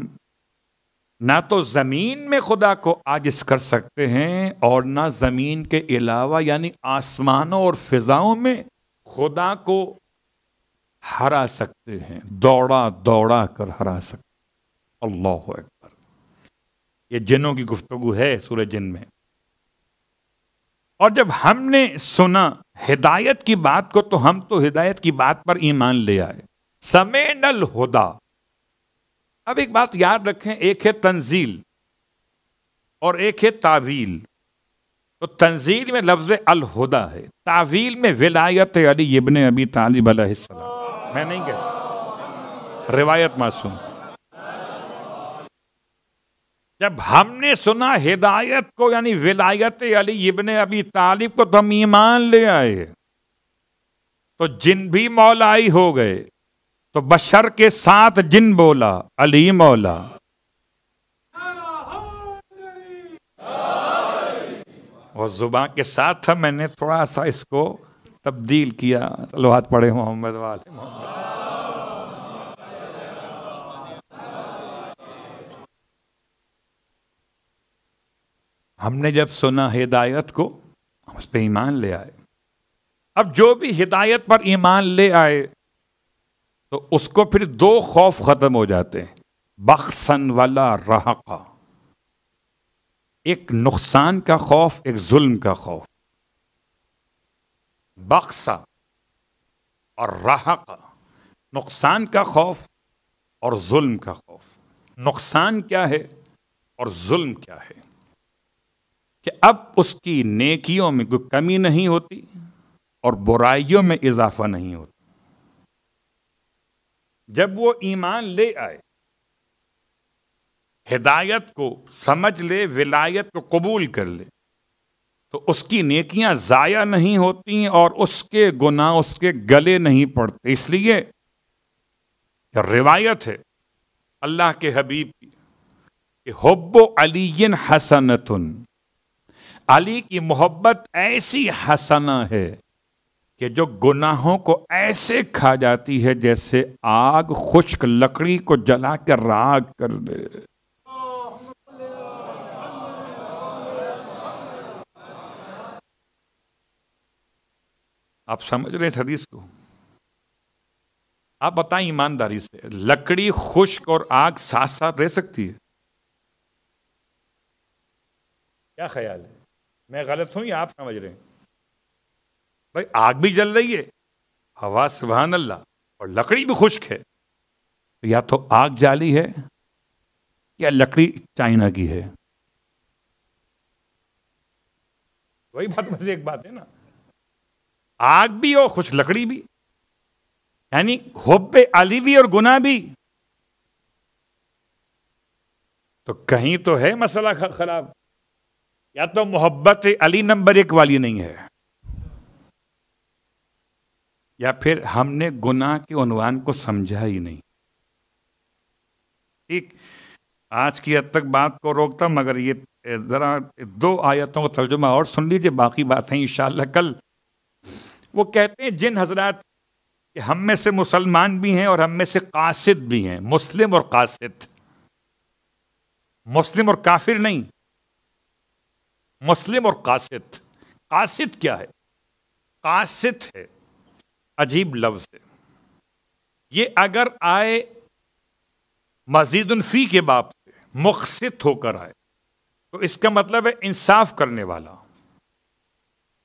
ना तो ज़मीन में खुदा को आजिज कर सकते हैं और ना ज़मीन के अलावा यानी आसमानों और फिज़ाओं में खुदा को हरा सकते हैं दौड़ा दौड़ा कर हरा सकते अल्लाह अकबर ये जिनों की गुफ्तगु है सूरज जिन में और जब हमने सुना हिदायत की बात को तो हम तो हिदायत की बात पर ईमान ले आए समय नल होदा अब एक बात याद रखें एक है तंजील और एक है तावील तो तंजील में लफ्ज अलहुदा है तावील में विलायत अली इबन अबी तालिब मैं नहीं कह रिवायत मासूम जब हमने सुना हिदायत को यानी विलायत अली इबन अबी तालिब को तो हम ईमान ले आए तो जिन भी मौलाई हो गए तो बशर के साथ जिन बोला अली मौला और जुबान के साथ था मैंने थोड़ा सा इसको तब्दील किया चलो पढ़े मोहम्मद वाले मोहम्मद हमने जब सुना हिदायत को हम उस पर ईमान ले आए अब जो भी हिदायत पर ईमान ले आए तो उसको फिर दो खौफ खत्म हो जाते हैं बख्सन वाला रहका एक नुकसान का खौफ एक जुल्म का खौफ बख्सा और रहका नुकसान का खौफ और जुल्म का खौफ नुकसान क्या है और जुल्म क्या है कि अब उसकी नेकियों में कोई कमी नहीं होती और बुराइयों में इजाफा नहीं होता जब वो ईमान ले आए हिदायत को समझ ले विलायत को कबूल कर ले तो उसकी नेकियां ज़ाया नहीं होती और उसके गुनाह उसके गले नहीं पड़ते इसलिए रिवायत है अल्लाह के हबीब की हब्ब अली हसनतुन अली की मोहब्बत ऐसी हसना है कि जो गुनाहों को ऐसे खा जाती है जैसे आग खुश्क लकड़ी को जला कर राग कर दे आप समझ रहे इस हदीस को आप बताएं ईमानदारी से लकड़ी खुश्क और आग साथ साथ रह सकती है क्या ख्याल है मैं गलत हूं या आप समझ रहे हैं भाई आग भी जल रही है हवा सुबहान अल्लाह और लकड़ी भी खुश्क है तो या तो आग जाली है या लकड़ी चाइना की है वही बात मुझे एक बात है ना आग भी और खुश लकड़ी भी यानी होब्बे अली भी और गुना भी तो कहीं तो है मसला खराब या तो मोहब्बत अली नंबर एक वाली नहीं है या फिर हमने गुनाह के उनवान को समझा ही नहीं ठीक आज की हद तक बात को रोकता मगर ये ज़रा दो आयतों का तर्जुमा और सुन लीजिए बाकी बातें इन कल वो कहते हैं जिन हजरात कि हम में से मुसलमान भी हैं और हम में से कासिद भी हैं मुस्लिम और कासिद मुस्लिम और काफिर नहीं मुस्लिम और कासित कासित क्या है कासित है अजीब लफ्ज है ये अगर आए मजीदनफ़ी के बाप से मुखसित होकर आए तो इसका मतलब है इंसाफ करने वाला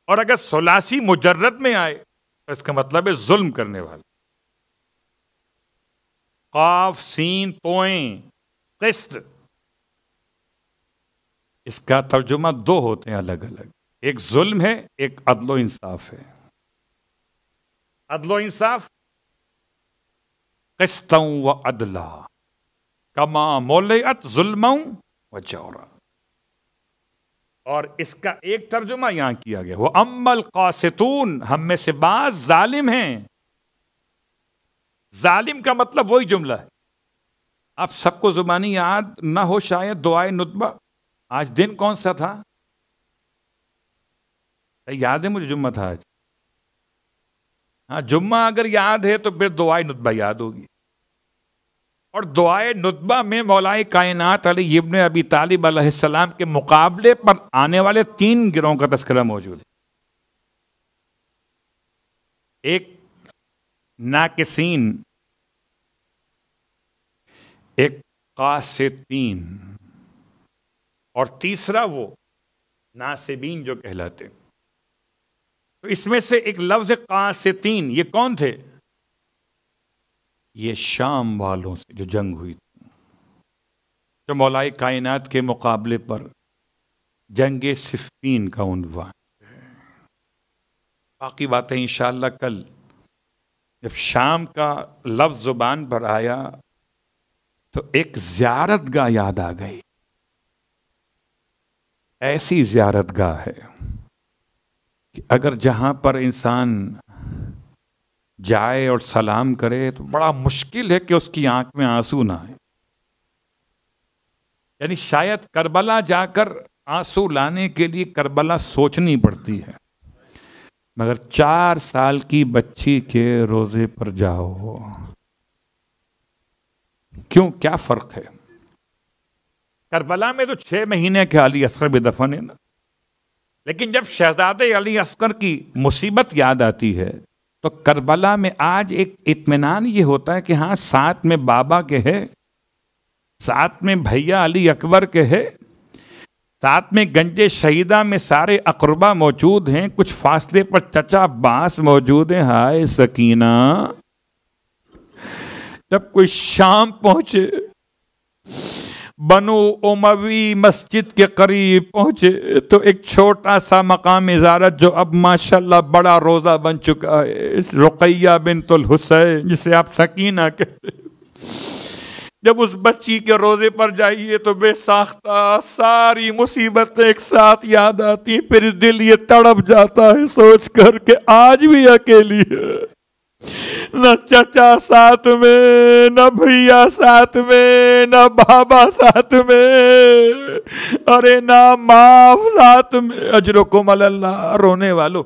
और अगर सोलासी मुजरत में आए तो इसका मतलब है जुल्म करने वाला काफ सीन तोएं किस्त इसका तर्जुमा दो होते हैं अलग अलग एक जुल्म है एक अदलो इंसाफ है अदलो इंसाफ किस्तों व अदला कमा मोलत जुल्मों व चौरा और इसका एक तर्जुमा यहां किया गया वो अम्मल कासतून हम में से बाज जालिम हैं जालिम का मतलब वही जुमला है आप सबको जुबानी याद ना हो शायद दुआए नुतबा आज दिन कौन सा था याद है मुझे जुम्मा था आज हाँ जुम्मा अगर याद है तो फिर दुआए नुतबा याद होगी और दुआए नुतबा में मौलाए कायनात अली इब्न अबी तालिब अलैहिस्सलाम के मुकाबले पर आने वाले तीन गिरोह का तस्करा मौजूद है एक नाकसिन एक कासितीन और तीसरा वो नासबीन जो कहलाते हैं तो इसमें से एक लफ्ज तीन ये कौन थे ये शाम वालों से जो जंग हुई थी जो मौलाए कायनात के मुकाबले पर जंग सिफीन का उनवान बाकी बातें इंशाल्लाह कल जब शाम का लफ्ज़ ज़ुबान पर आया तो एक ज्यारत गाह याद आ गई ऐसी ज्यारत गाह है कि अगर जहां पर इंसान जाए और सलाम करे तो बड़ा मुश्किल है कि उसकी आंख में आंसू ना आए यानी शायद करबला जाकर आंसू लाने के लिए करबला सोचनी पड़ती है मगर चार साल की बच्ची के रोज़े पर जाओ क्यों क्या फ़र्क है करबला में तो छः महीने के अली असगर भी दफन है ना लेकिन जब शहजादे अली असकर की मुसीबत याद आती है तो करबला में आज एक इतमान ये होता है कि हाँ साथ में बाबा के है साथ में भैया अली अकबर के है साथ में गंजे शहीदा में सारे अकरबा मौजूद हैं कुछ फासले पर चचा बास मौजूद हैं हाय सकीना जब कोई शाम पहुंचे बनु उमवी मस्जिद के करीब पहुंचे तो एक छोटा सा मकाम इजारत जो अब माशाल्लाह बड़ा रोज़ा बन चुका है इस रुकैया बिनतुल हुसैन जिसे आप सकीना कहते जब उस बच्ची के रोज़े पर जाइए तो बेसाख्ता सारी मुसीबतें एक साथ याद आती फिर दिल ये तड़प जाता है सोच कर के आज भी अकेली है न चचा साथ में न भैया साथ में न बाबा साथ में अरे ना माफ साथ में अजरो को मल्ला रोने वालों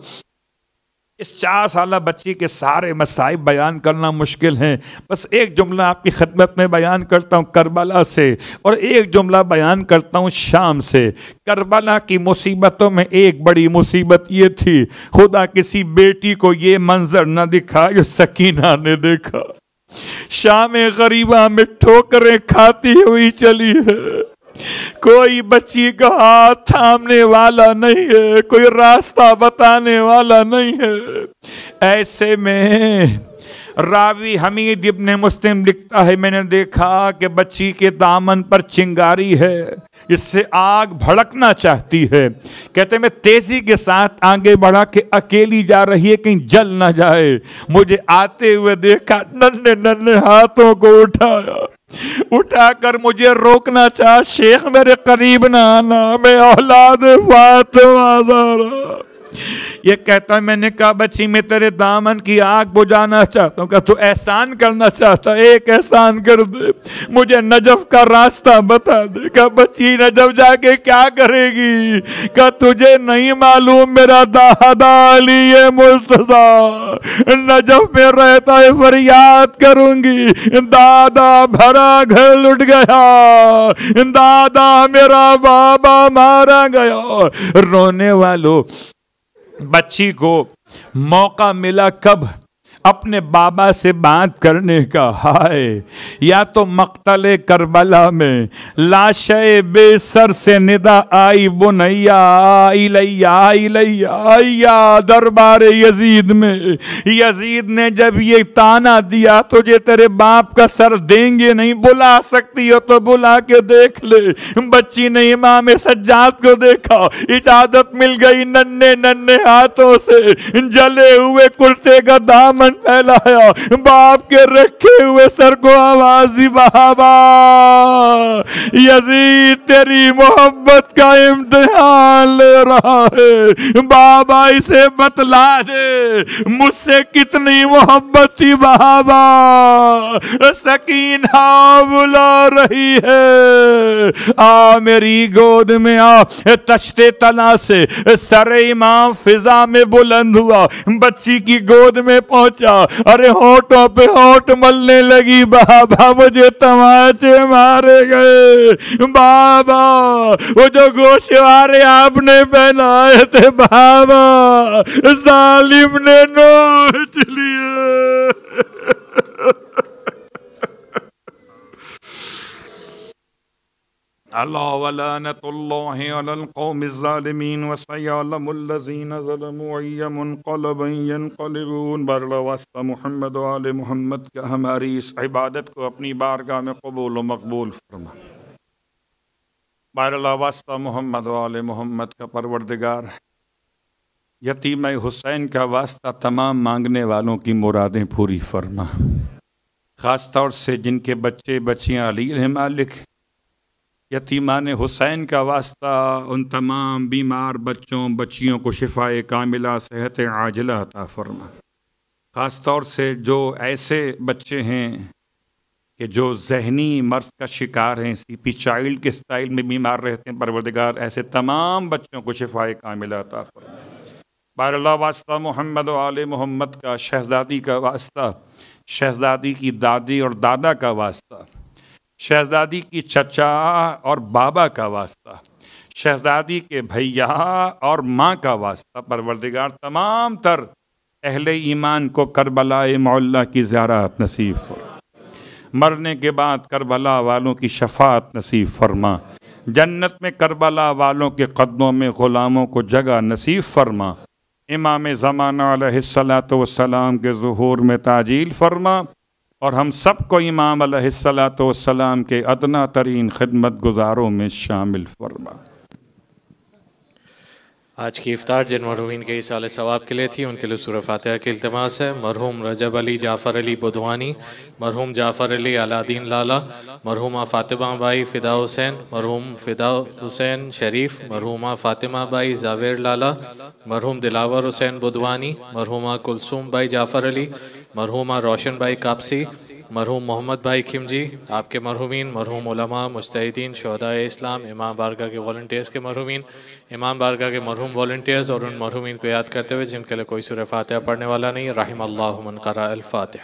इस चार साल बच्ची के सारे मसाइब बयान करना मुश्किल है बस एक जुमला आपकी खदमत में बयान करता हूँ करबला से और एक जुमला बयान करता हूँ शाम से करबला की मुसीबतों में एक बड़ी मुसीबत ये थी खुदा किसी बेटी को ये मंजर न दिखा जो सकीना ने देखा शाम गरीबा में ठोकरें खाती हुई चली है कोई बच्ची का हाथ थामने वाला नहीं है कोई रास्ता बताने वाला नहीं है ऐसे में रावी हमीद इब्ने मुस्लिम लिखता है मैंने देखा कि बच्ची के दामन पर चिंगारी है इससे आग भड़कना चाहती है कहते मैं तेजी के साथ आगे बढ़ा के अकेली जा रही है कहीं जल ना जाए मुझे आते हुए देखा नन्हे नन्हे हाथों को उठाया उठाकर मुझे रोकना चाह शेख मेरे करीब ना आना मैं औलाद फातमा ये कहता है मैंने कहा बच्ची मैं तेरे दामन की आग बुझाना चाहता हूँ क्या तू एहसान करना चाहता एक एहसान कर दे मुझे नजफ का रास्ता बता दे क्या बच्ची नजफ जाके क्या करेगी कहा तुझे नहीं मालूम मेरा दादा अली ये मुर्तजा नजफ में रहता है फरियाद करूंगी दादा भरा घर लुट गया दादा मेरा बाबा मारा गया रोने वालों बच्ची को मौका मिला कब अपने बाबा से बात करने का हाय या तो मख्तले करबला में लाश बेसर से निदा आई बुनैया आई लैया आई लैया आइया दरबार यजीद में यजीद ने जब ये ताना दिया तुझे तेरे बाप का सर देंगे नहीं बुला सकती हो तो बुला के देख ले बच्ची ने इमाम सज्जात को देखा इजाजत मिल गई नन्हे नन्हे हाथों से जले हुए कुर्ते का दामन मान फैलाया बाप के रखे हुए सर को आवाजी बहाबा यजीद तेरी मोहब्बत का इम्तिहान ले रहा है बाबा इसे बतला दे मुझसे कितनी मोहब्बत थी बहाबा सकीना बुला रही है आ मेरी गोद में आ तश्ते तना से सर इमाम फिजा में बुलंद हुआ बच्ची की गोद में पहुंच बच्चा अरे होटो पे होट मलने लगी बाबा मुझे तमाचे मारे गए बाबा वो जो गोशवारे आपने पहनाए थे बाबा जालिम ने नोच लिए الله ولعنة मोहम्मद मोहम्मद का हमारी इस इबादत को अपनी बारगाह में कबूल मकबूल फरमा बरला वास्ता मोहम्मद मोहम्मद का परवरदगार यतीम हुसैन का वास्ता तमाम मांगने वालों की मुरादें पूरी फरमा ख़ास तौर से जिनके बच्चे बच्चियाँ अलील मालिक यतीमान हुसैन का वास्ता उन तमाम बीमार बच्चों बच्चियों को शिफाए कामिला सेहत आजला अता फरमा ख़ास तौर से जो ऐसे बच्चे हैं कि जो जहनी मर्ज का शिकार हैं सी पी चाइल्ड के स्टाइल में बीमार रहते हैं परवरदगार ऐसे तमाम बच्चों को शिफाए कामिला अता फरमा बारला वास्ता मोहम्मद आल मोहम्मद का शहजादी का वास्ता शहजादी की दादी और दादा का वास्ता शहजादी की चचा और बाबा का वास्ता शहजादी के भैया और माँ का वास्ता परवरदिगार तमाम तर अहल ईमान को करबला मौल्ला की ज्यारत नसीब मरने के बाद करबला वालों की शफात नसीब फरमा जन्नत में करबला वालों के कदमों में ग़ुलामों को जगह नसीब फरमा इमाम ज़माना सलात वसलाम के जहूर में ताजील फरमा और हम सब को इमाम सलात के अदना तरीन खदमत गुजारों में शामिल फरमा आज की इफ्तार जिन मरहूमिन के साल सवाब के लिए थी उनके लिए सूर फातह के अल्तमास है मरहूम रजब अली जाफ़र अली बुधवानी मरहूम जाफ़र अली अलादीन लाला मरहुमा फ़ातिमा बाई फ़िदा हुसैन मरहूम फ़िदा हुसैन शरीफ मरहुमा फ़ातिमा बाई जावेर लाला मरहूम दिलावर हुसैन बुधवानी मरहुमा कुलसूम बाई जाफ़र अली मरहूमा रोशन बाई कापसी मरहूम मोहम्मद भाई खिमजी आपके मरहूमिन मरहूम उलमा शहदा इस्लाम इमाम बारगा के वॉल्टियर्स के मरहूमिन इमाम बारगा के मरहूम वॉल्टियर्स और उन मरहूमिन को याद करते हुए जिनके लिए कोई सुर फातह पढ़ने वाला नहीं रहीम अल्लाह मन करा अल